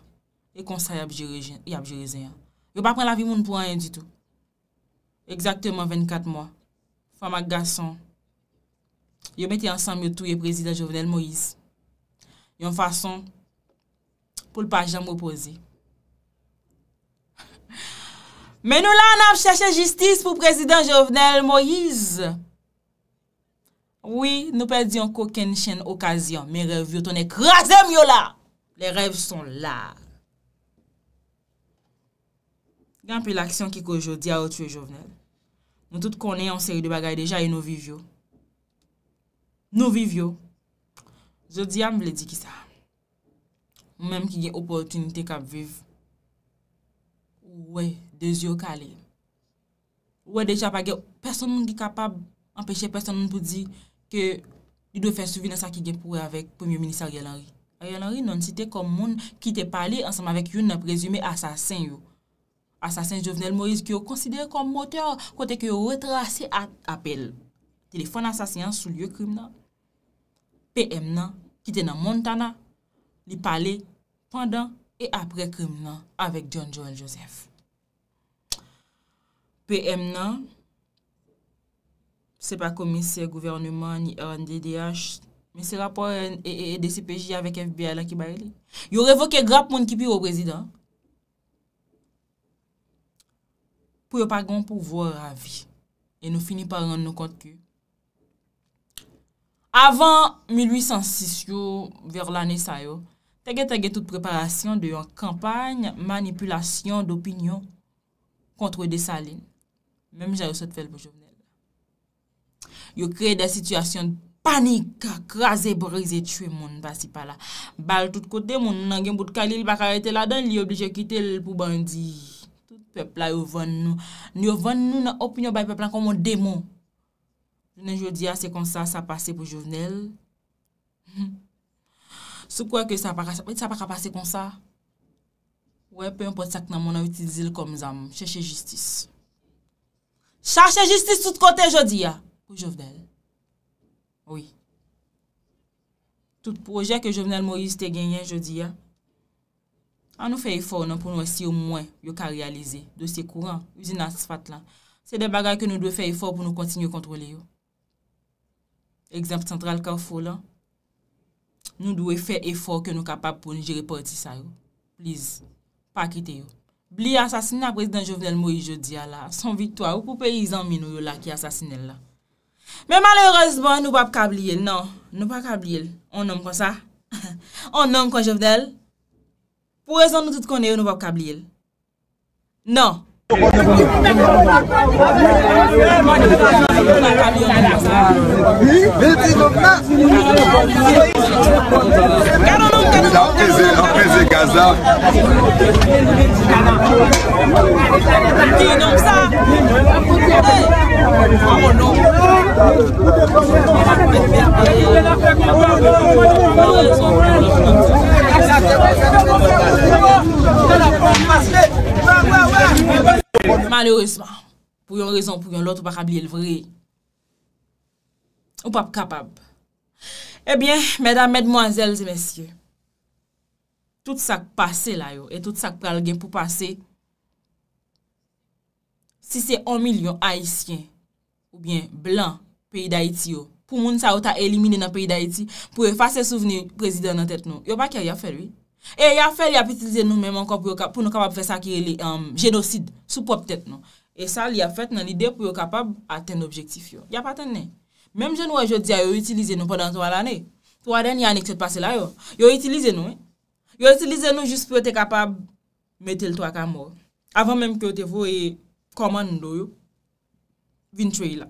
e konsa yab jereze yan. Yo pa pren la vi moun pou anyen di tou. Eksakteman 24 moua, famak gason, yo meti ansam yo touye prezident Jovenel Moïse. Yon fason pou l'pajan mou posey. Men nou la an ap chache justice pou prezident Jovenel Moïse. Oui, nou perdiyon koken chen okasyon. Men rev yo ton ekrasem yo la. Le rev son la. Gan pe l'aksyon ki ko Jodia ou tue Jovenel. Moun tout konen yon seri de bagay deja yon nou viv yo. Nou viv yo. Jodia m vle di ki sa. Moun menm ki gen opotunite kap viv yo. Ouwe, dezyo kale. Ouwe, deja pa gen, person moun di kapab empeshe person moun pou di ke li do fè souvi nan sa ki gen pouwe avèk Premier Ministre Ariel Henry. Ariel Henry nan site kom moun ki te pale ansam avèk yon nan prezime asasen yon. Asasen Jovenel Maurice ki yon konsidere kom moteur kote ki yon retrase apel. Telefon asasen yon sou liyo krim nan. PM nan, ki te nan Montana. Li pale pandan E apre krem nan, avèk John Joel Joseph. Pèm nan, se pa komise gouvernement, ni RNDDH, mè se rapò e, e, e DCPJ avèk FBLA ki baye li. Yo revoke grap moun ki pi yo prezident. Pou yo pagon pou vò ravi, e nou fini par an nou kote ki. Avan 1806 yo, vèr l'anè sa yo, Tè gen tè gen tout preparasyon de yon kampany, manipulasyon, d'opinyon, kontre de salin. Mem jayou sot fel pou jounel. Yon kreye da sityasyon panik, krasè, breze, tchwe moun basi pala. Bal tout kote moun nan gen bout kalil bakarete la dan li oblije kite l pou bandi. Tout pepla yon vwenn nou. Nyo vwenn nou nan opinyon bay pepla kon moun demon. Jounen joun diya se kon sa, sa pase pou jounel. Hmm. [LAUGHS] Sou kwa ke sa pa kapase kon sa? Ouè, pe yon pot sak nan moun an utilize l kom zanm, chache justice. Chache justice tout kote jodi ya, pou Jovdel. Ouè. Tout proje ke Jovnel Moris te genyen jodi ya. An nou fe ifor nan pou nou esi yo mwen yo ka realize dosye kouran, usi nan as fat lan. Se den bagay ke nou dwe fe ifor pou nou kontinyo kontrole yo. Ekzempe sentral ka ou folan. Nou dwe fe efor ke nou kapap pou nou jere portisa yo. Please, pa kite yo. Bli asasine apres den jovenel mou yi jodi ya la. Son vitwa yo pou pe yi zanmi nou yo la ki asasine la. Me malerose bon nou pap kabli el. Non, nou pap kabli el. On nom kon sa. [LAUGHS] On nom kon jovenel. Po rezon nou tout kon e yo nou pap kabli el. Non. Gaza Malorisman, pou yon rezon pou yon lot ou pa kabli el vre Ou pa kapab Ebyen, medam, medmoazel, zemesye Tout sak pase la yo, e tout sak pral gen pou pase Si se on milyon haisyen ou bien blan peyi da iti yo Pou moun sa ou ta elimine nan peyi da iti Pou e fase souveni prezident nan tet nou Yo pa kya yon fèl wey E ya fè li ap itilize nou mèm ankon pou nou kapap fè sakire lè genosid sou pop tèt nou. E sa li ap fèt nan ide pou yo kapap atènd objektif yo. Ya patè nè. Mèm jè nou wè jò di a yo itilize nou pòdan tò wè lanè. Tò wè den yè anè kèt pasè la yo. Yo itilize nou. Yo itilize nou jous pou yo te kapap mètè lè tò akamor. Avè mèm kè yo te vò e koman nou do yo. Vin tò yè la.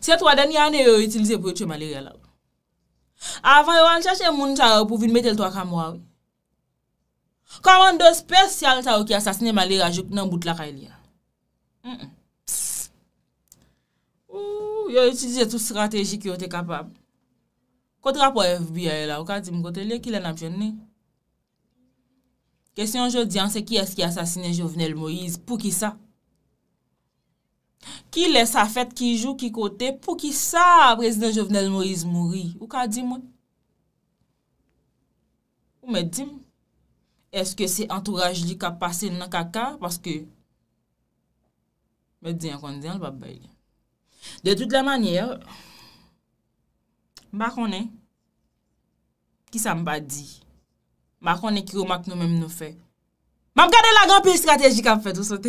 Se tò wè den yè anè yo itilize pou yo tò malè rè la yo. Avan yo an chache moun ta yo pou vin metel to akamwa we. Koman do spesyal ta yo ki asasine Malera Jouk nan bout la ka el ya. M, m, ps. Ou, yo itize tout strategik yo te kapab. Kotra pou FBI la, yo ka di mkote le ki len apjen ne. Kesyon jodian se ki eski asasine Jovenel Moise pou ki sa. Ki lè sa fèt ki jou ki kote pou ki sa prezident Jovenel Moïse mouri. Ou ka di mwen? Ou me di mwen? Eske se entouraj li ka pase nan kaka? Paske me di an kon di an l babay li. De tout la manye, mba konen ki sa mba di. Mba konen ki romak nou menm nou fèk. Mam gade la gran pil strategik ap fet ou sote.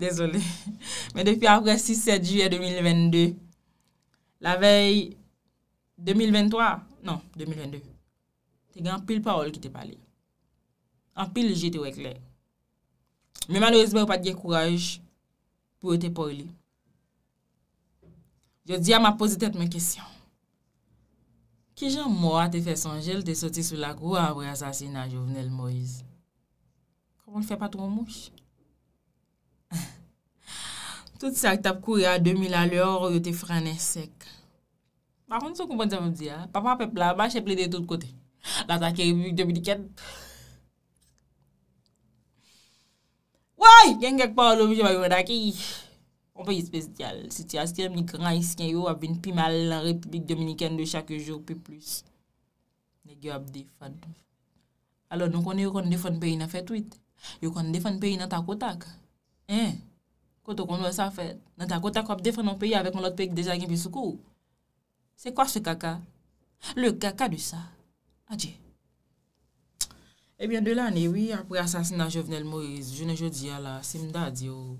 Dezole. Men depi akwe 6-7 juye 2022. La vey 2023. Non, 2022. Te gen an pil parole ki te pale. An pil je te wekle. Men manou esbe ou pat gen kouraj pou ou te pole. Yo di a ma pose tet men kesyon. Ki jen mwa te fe sonjel te sote sou la kou avre asasina Jovenel Moise. Kwa mwen l fè pa tou moun mouche? [LAUGHS] Tout sa ki tap kouye a 2000 a lè or, yo te franè sek. Bakon sou kou mwen zè mwen zè ya? Papa pepla, ba chè ple de tout kote. La ta ke Republik Dominikèn. Woy! Gengek pa wò lòm jè wè yon da ki. Mwen pe yon spesityal. Siti aske mwen ni kran isken yo, ap bin pimal la Republik Dominikèn de chak yo jòpè plus. Nè gyo ap defan. Alo, nou konen yo konen defan pe yon a fè tweet. Yo kon defen peyi nan ta kotak. Eh, koto kon wè sa fèt, nan ta kotak wè ap defen nan peyi avè kon lòt peyi ki deja gen pi soukou. Se kwa se kaka? Le kaka du sa. Adje. Ebyen, eh de lan e wè, apre asasin nan Jovenel Moïse, jounen jodi ala, sim dad yo.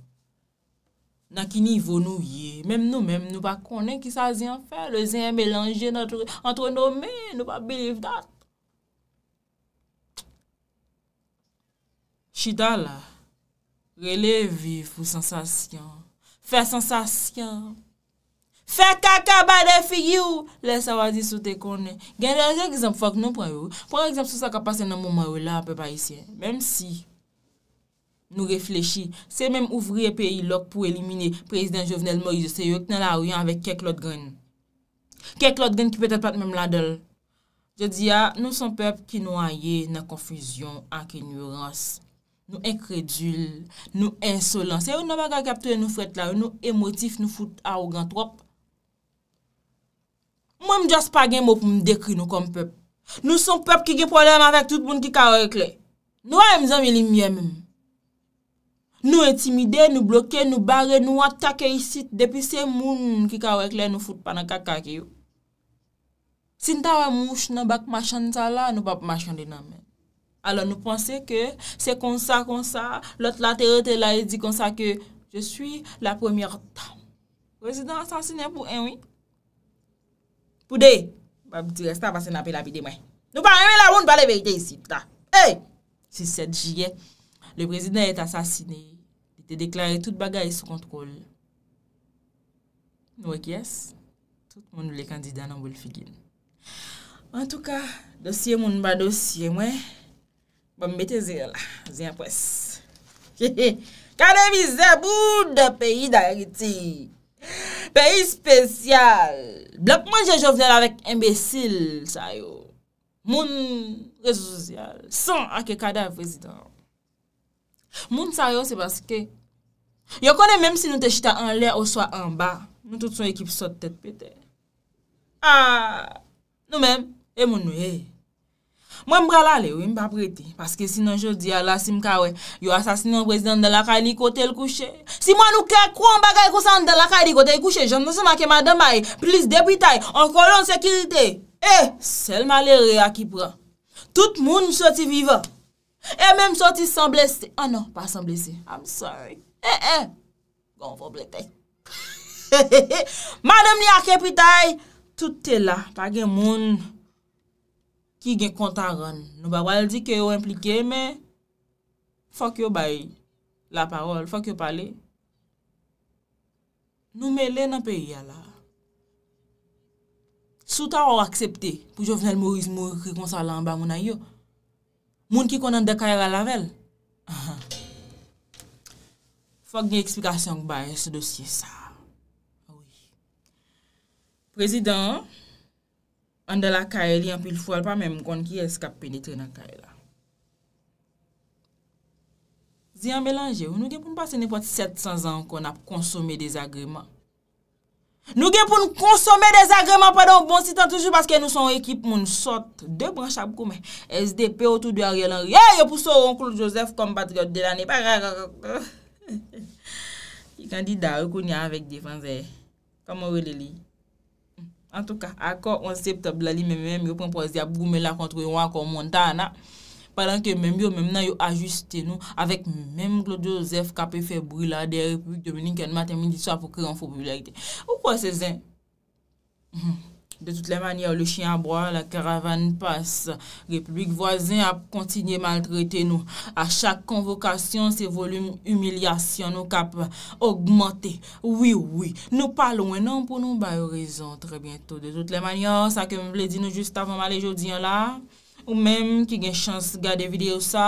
Nan ki nivou nou ye, menm nou menm nou pa konen ki sa zyen fèl, zyen melange nan tronome, nou pa belif dat. Chita la, relevi pou sensasyon. Fè sensasyon. Fè kaka bade fi yu, lè sa wazi sou te konen. Gen lè gen ekzem fok nou pran yo. Pran ekzem sou sa ka pase nan mouman yo la, pe pa isye. Men si nou reflechi, se men ouvri e peyi lok pou elimine prezident jovenel Moïse Seyo knen la ou yon avek kek lot gen. Kek lot gen ki pwede pat men mladel. Je di ya, nou son pep ki nou a ye nan konfisyon ak enyoransi. Nou ekredjil, nou insolans, e ou nou baga kaptouye nou fret la, ou nou emotif, nou foute arrogant wop. Mwen jas pa gen mwop m dekri nou kom pep. Nou son pep ki gen problem anvek tout moun ki karekle. Nou a emzan mi li miye mwen. Nou etimide, nou bloke, nou bare, nou atake isit depi se moun ki karekle nou foute panan kaka ki yo. Sinta wè mouch nan bak machan ta la, nou pap machan di nan men. alo nou pense ke, se konsa konsa, lot laterote la e di konsa ke, je sui la premier tan. Prezident asansine pou enwi? Pou de, ba biti resta basen apel apide mwen. Nou pa enwi la moun, ba le verite isi ta. Hey! Si set jie, le prezident et asansine, ete deklare tout bagay sou kontrol. Nou ek yes, tout moun le kandida nan woul figine. En tou ka, dosye moun ba dosye mwen, Ba bon, mbete zi yon la, zi yon pwes. Kade mize, bou de peyi da yon giti. Peyi spesyal. Blap manje jovnel avèk embesil, sayo. Moun resuzyal, son akye kade vresidam. Moun sayo se baske. Yon kone mèm si nou te jita an lè ou swa an ba. Nou tout son ekip sot tèt pète. Ah, nou mèm, e moun nouye. Mwen mbra la le ou mpa prete, paske sin anjou di ala sim ka we, yo asasinan prezident de la kaye ni kote l kouche. Si mwen nou kè kou an bagay kousan de la kaye ni kote l kouche, joun nou seman ke madèm ay, plis depitay, an kolon sekirite. E, sel malè re a ki pran. Tout moun sou ti vive. E, mèm sou ti san blese. An ah nan, pa san blese. I'm sorry. E, e, gon fò blete. Madèm ni a kepitay, tout te la, page moun... ki gen konta ron. Nou ba wal di ke yo implike, me fok yo bay la parol, fok yo pale. Nou me lè nan peyi ya la. Souta ou aksepte, pou jo vnen mou riz mou krikonsa lan ba mou na yo. Moun ki konen dekaye la lavel. Fok gen eksplikasyon k baye se dosye sa. Prezident, Ande la kae li anpil fwel pa menm kon ki eskap penetre nan kae la. Zi anmelanje, nou gen pou m basen nepot 700 an kon ap konsome desagreman. Nou gen pou m konsome desagreman pa don bon sitan toujou baske nou son ekip moun sot. De bran chab kou men. SDP otou di a rye lan rye, yo pou soron koul Josef kon patriot de la ne. [LAUGHS] Ki kandida ou kon ya avek defanze, kaman wè li li. En tou ka, akor anseptab lali menmen mi yo ponpozye abou mè la kontre yo wakou monta anna. Padan ke menbyo menmen na yo ajuste nou. Awek menmou klo 12 fkp febwil la de republik dominik an maten mi di swa pou kre anfo bubibilalite. Ou kwa se zen? Hmm. De tout le manye ou le chien aboua, la karavan passe, republik voisin ap kontinye maltrete nou. A chak konvokasyon, se volum humilyasyon nou kap augmente. Ouwi, ouwi, nou paloun enon pou nou bayorizon tre bientou. De tout le manye ou sa ke mwen vle di nou just avon mal e jodyon la, ou menm ki gen chans gade videyo sa,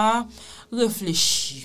reflechi.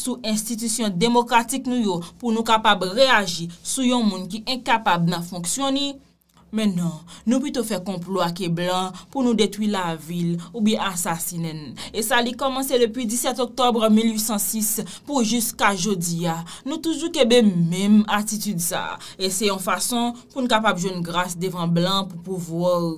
sou institisyon demokratik nou yo pou nou kapab reagi sou yon moun ki enkapab nan fonksyon ni. Men nan, nou pwito fe komplo a ke blan pou nou detwi la vil ou bi asasinen. E sa li komanse lepwi 17 oktobre 1806 pou jiska jodi ya. Nou toujou kebe menm atitude sa. E se yon fason pou nou kapab joun grase devan blan pou pouvo ou.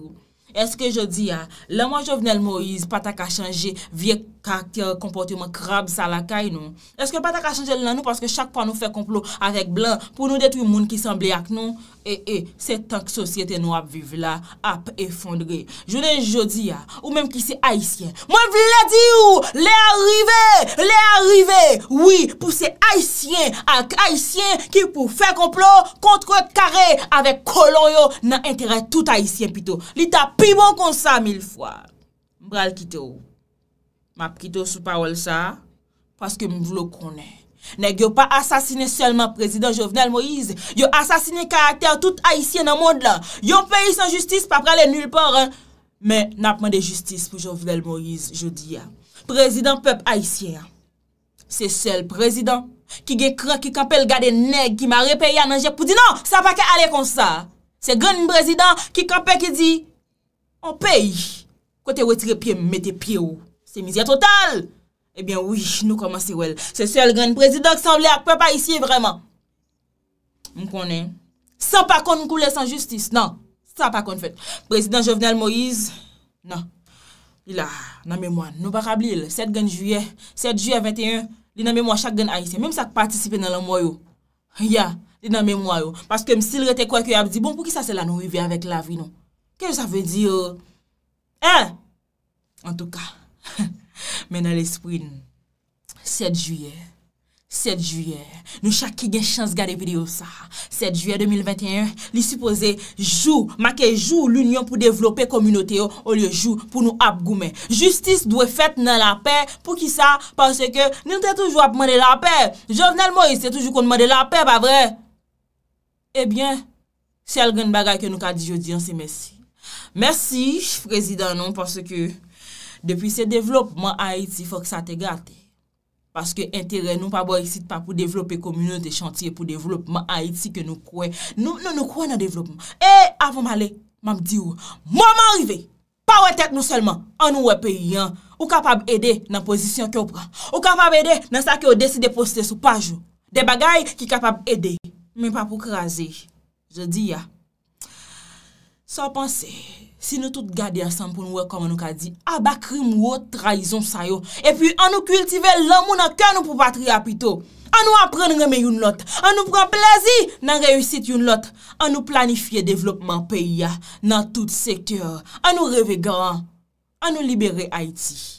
Eske jodi ya, la mwa jovenel Moise patak a chanje viek karakter, komportement krab sa lakay nou. Eske patak a chanjel nan nou, paske chak pa nou fe komplo avèk blan, pou nou detwi moun ki sanble ak nou. E, e, se tank sosyete nou ap vive la, ap efondre. Jouden jodi ya, ou mèm ki se Haitien, mwen vle di ou, lè arrivé, lè arrivé. Oui, pou se Haitien, ak Haitien, ki pou fe komplo, kontre kare, avèk kolon yo nan entere tout Haitien pito. Li ta pi bon kon sa mil fwa. Mbral kito ou. Ma prito sou pa wol sa, paske m vlo konen. Neg yo pa asasine selman prezident Jovenel Moïse, yo asasine karakter tout haïsien nan mod la. Yo peyi san justice pa prele nul por. Men, napman de justice pou Jovenel Moïse, je di ya, prezident pep haïsien. Se sel prezident, ki ge kre, ki kampe l gade neg, ki ma repè ya nan jep, pou di nan, sa pa ke ale kon sa. Se gen prezident, ki kampe ki di, on peyi, kote wetre pie, mette pie ou. Se mizi a total. Ebyen, wish, nou koman si wèl. Se sel gen prezidok sanble ak pe pa isye vreman. M konen. San pa kon m koule san justis. Nan, san pa kon fèt. Prezidant Jovenel Moïse, nan. Il a nan memouan. Nou baka blil, 7 gen juye, 7 juye 21. Li nan memouan chak gen a isye. Mem sa ki patisipe nan lèm wèyo. Ya, li nan memouan wèyo. Paske m sil rete kwa kwe abdi. Bon, pou ki sa se la nou i ve avèk la vwi nou? Kè sa vè di yo? En tout ka. Mè nan l'esprin 7 juyè 7 juyè Nou chak ki gen chans gade videyo sa 7 juyè 2021 Li suppose jou Make jou l'union pou devlopè komunote yo Ou li jou pou nou ap goumè Justice dwe fèt nan la pè Pou ki sa? Pase ke nou te toujou ap mède la pè Jornal Moïse te toujou kon mède la pè Ebyen eh Se al gen bagay ke nou ka diyo diyon se mèsi Mèsi Mèsi ch prezident non Pase ke Depi se devlopman Haiti, fòk sa te gate. Paske entere nou pa boye sit pa pou devloppe komunyon te chantye pou devlopman Haiti ke nou kwen. Nou nou kwen nan devlopman. E avon male, mam di ou. Mwaman rive, pa wè tek nou selman, an nou wè pe yon. Ou kapab ede nan pozisyon ki ou pran. Ou kapab ede nan sa ki ou deside poste sou pajou. De bagay ki kapab ede. Men pa pou krasi. Je di ya. Ah. Sa ponsi. Si nou tout gade asan pou nou wek koman nou ka di, abakri ah, mwo traizon sayo. E pi an nou kultive lomou nan kèn nou pou patria pito. An nou apren ngeme yon lot, an nou pran plezi nan reyusit yon lot. An nou planifiye devlopman peyi ya nan tout sektyor. An nou revegan, an nou libere Haiti.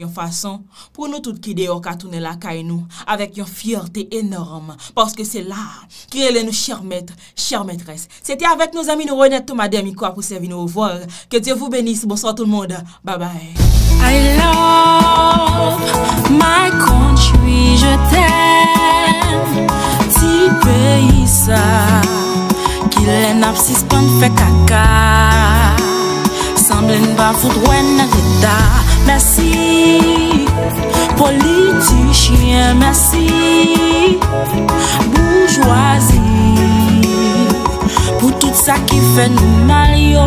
Yon fason, pou nou tout kide yo katoune la kay nou Avèk yon fiyortè enorm Pòske se la, kirele nou chèr mèt, chèr mètres Sète avèk nou zami nou rwenè tomade amikwa pou sevi nou vòl Kètèvou bènis, bòsò tout mòd, babay I love my country Je tèm ti peyi sa Kile napsis pòn fè kaka Sèmble npa fout wè nè rèta Mersi politi chien, mersi boujwazi Pou tout sa ki fe nou mal yo,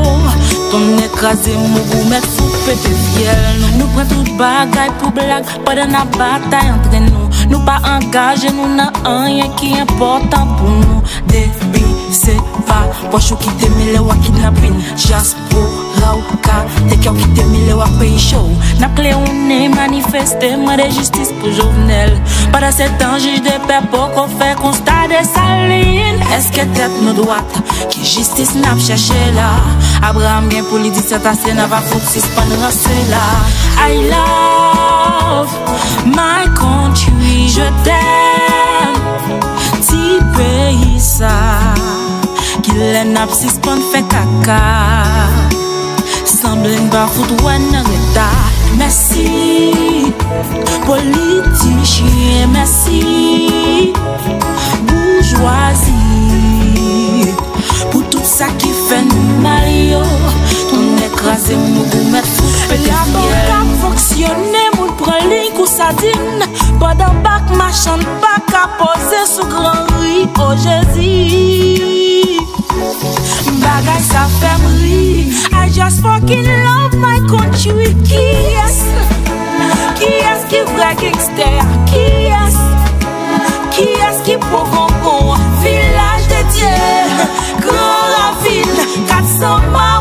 ton ekraze mou mè foupe de fiel Nou pren tout bagay pou blag, padè na batay entre nou Nou pa angaje, nou nan anye ki important pou nou Debi se va, wachou ki teme le wakid la pin, jaspo Ou ka dek yon ki temi le wak peyi chou Nap kle yon ne manifeste Mwen rejistis pou jounel Bada se tan jish de pe po Ko fe konsta de salin Eske tet nou dwata Ki jistis nap chache la Abra mwen pou li diset ase Na va fok sispan rase la I love my country Je ten ti peyi sa Ki le nap sispan fe kaka Sende n'ba foud wè nan etat Mèsi Politiche Mèsi Bourgeoisie Pou tout sa ki fè nou ma yo Tou n'ek raze mou mè fous pe ganyen La ban ka foksyonè Moun preling kousa din Bada bak ma chan bak A pose sou gran ri Oje oh zi Bagay sa febri Bagay sa febri I just fucking love my country. Kias. Kias, keep breaking stare. Kias, Kias, keep pogon Village de Dieu, grand la ville, 400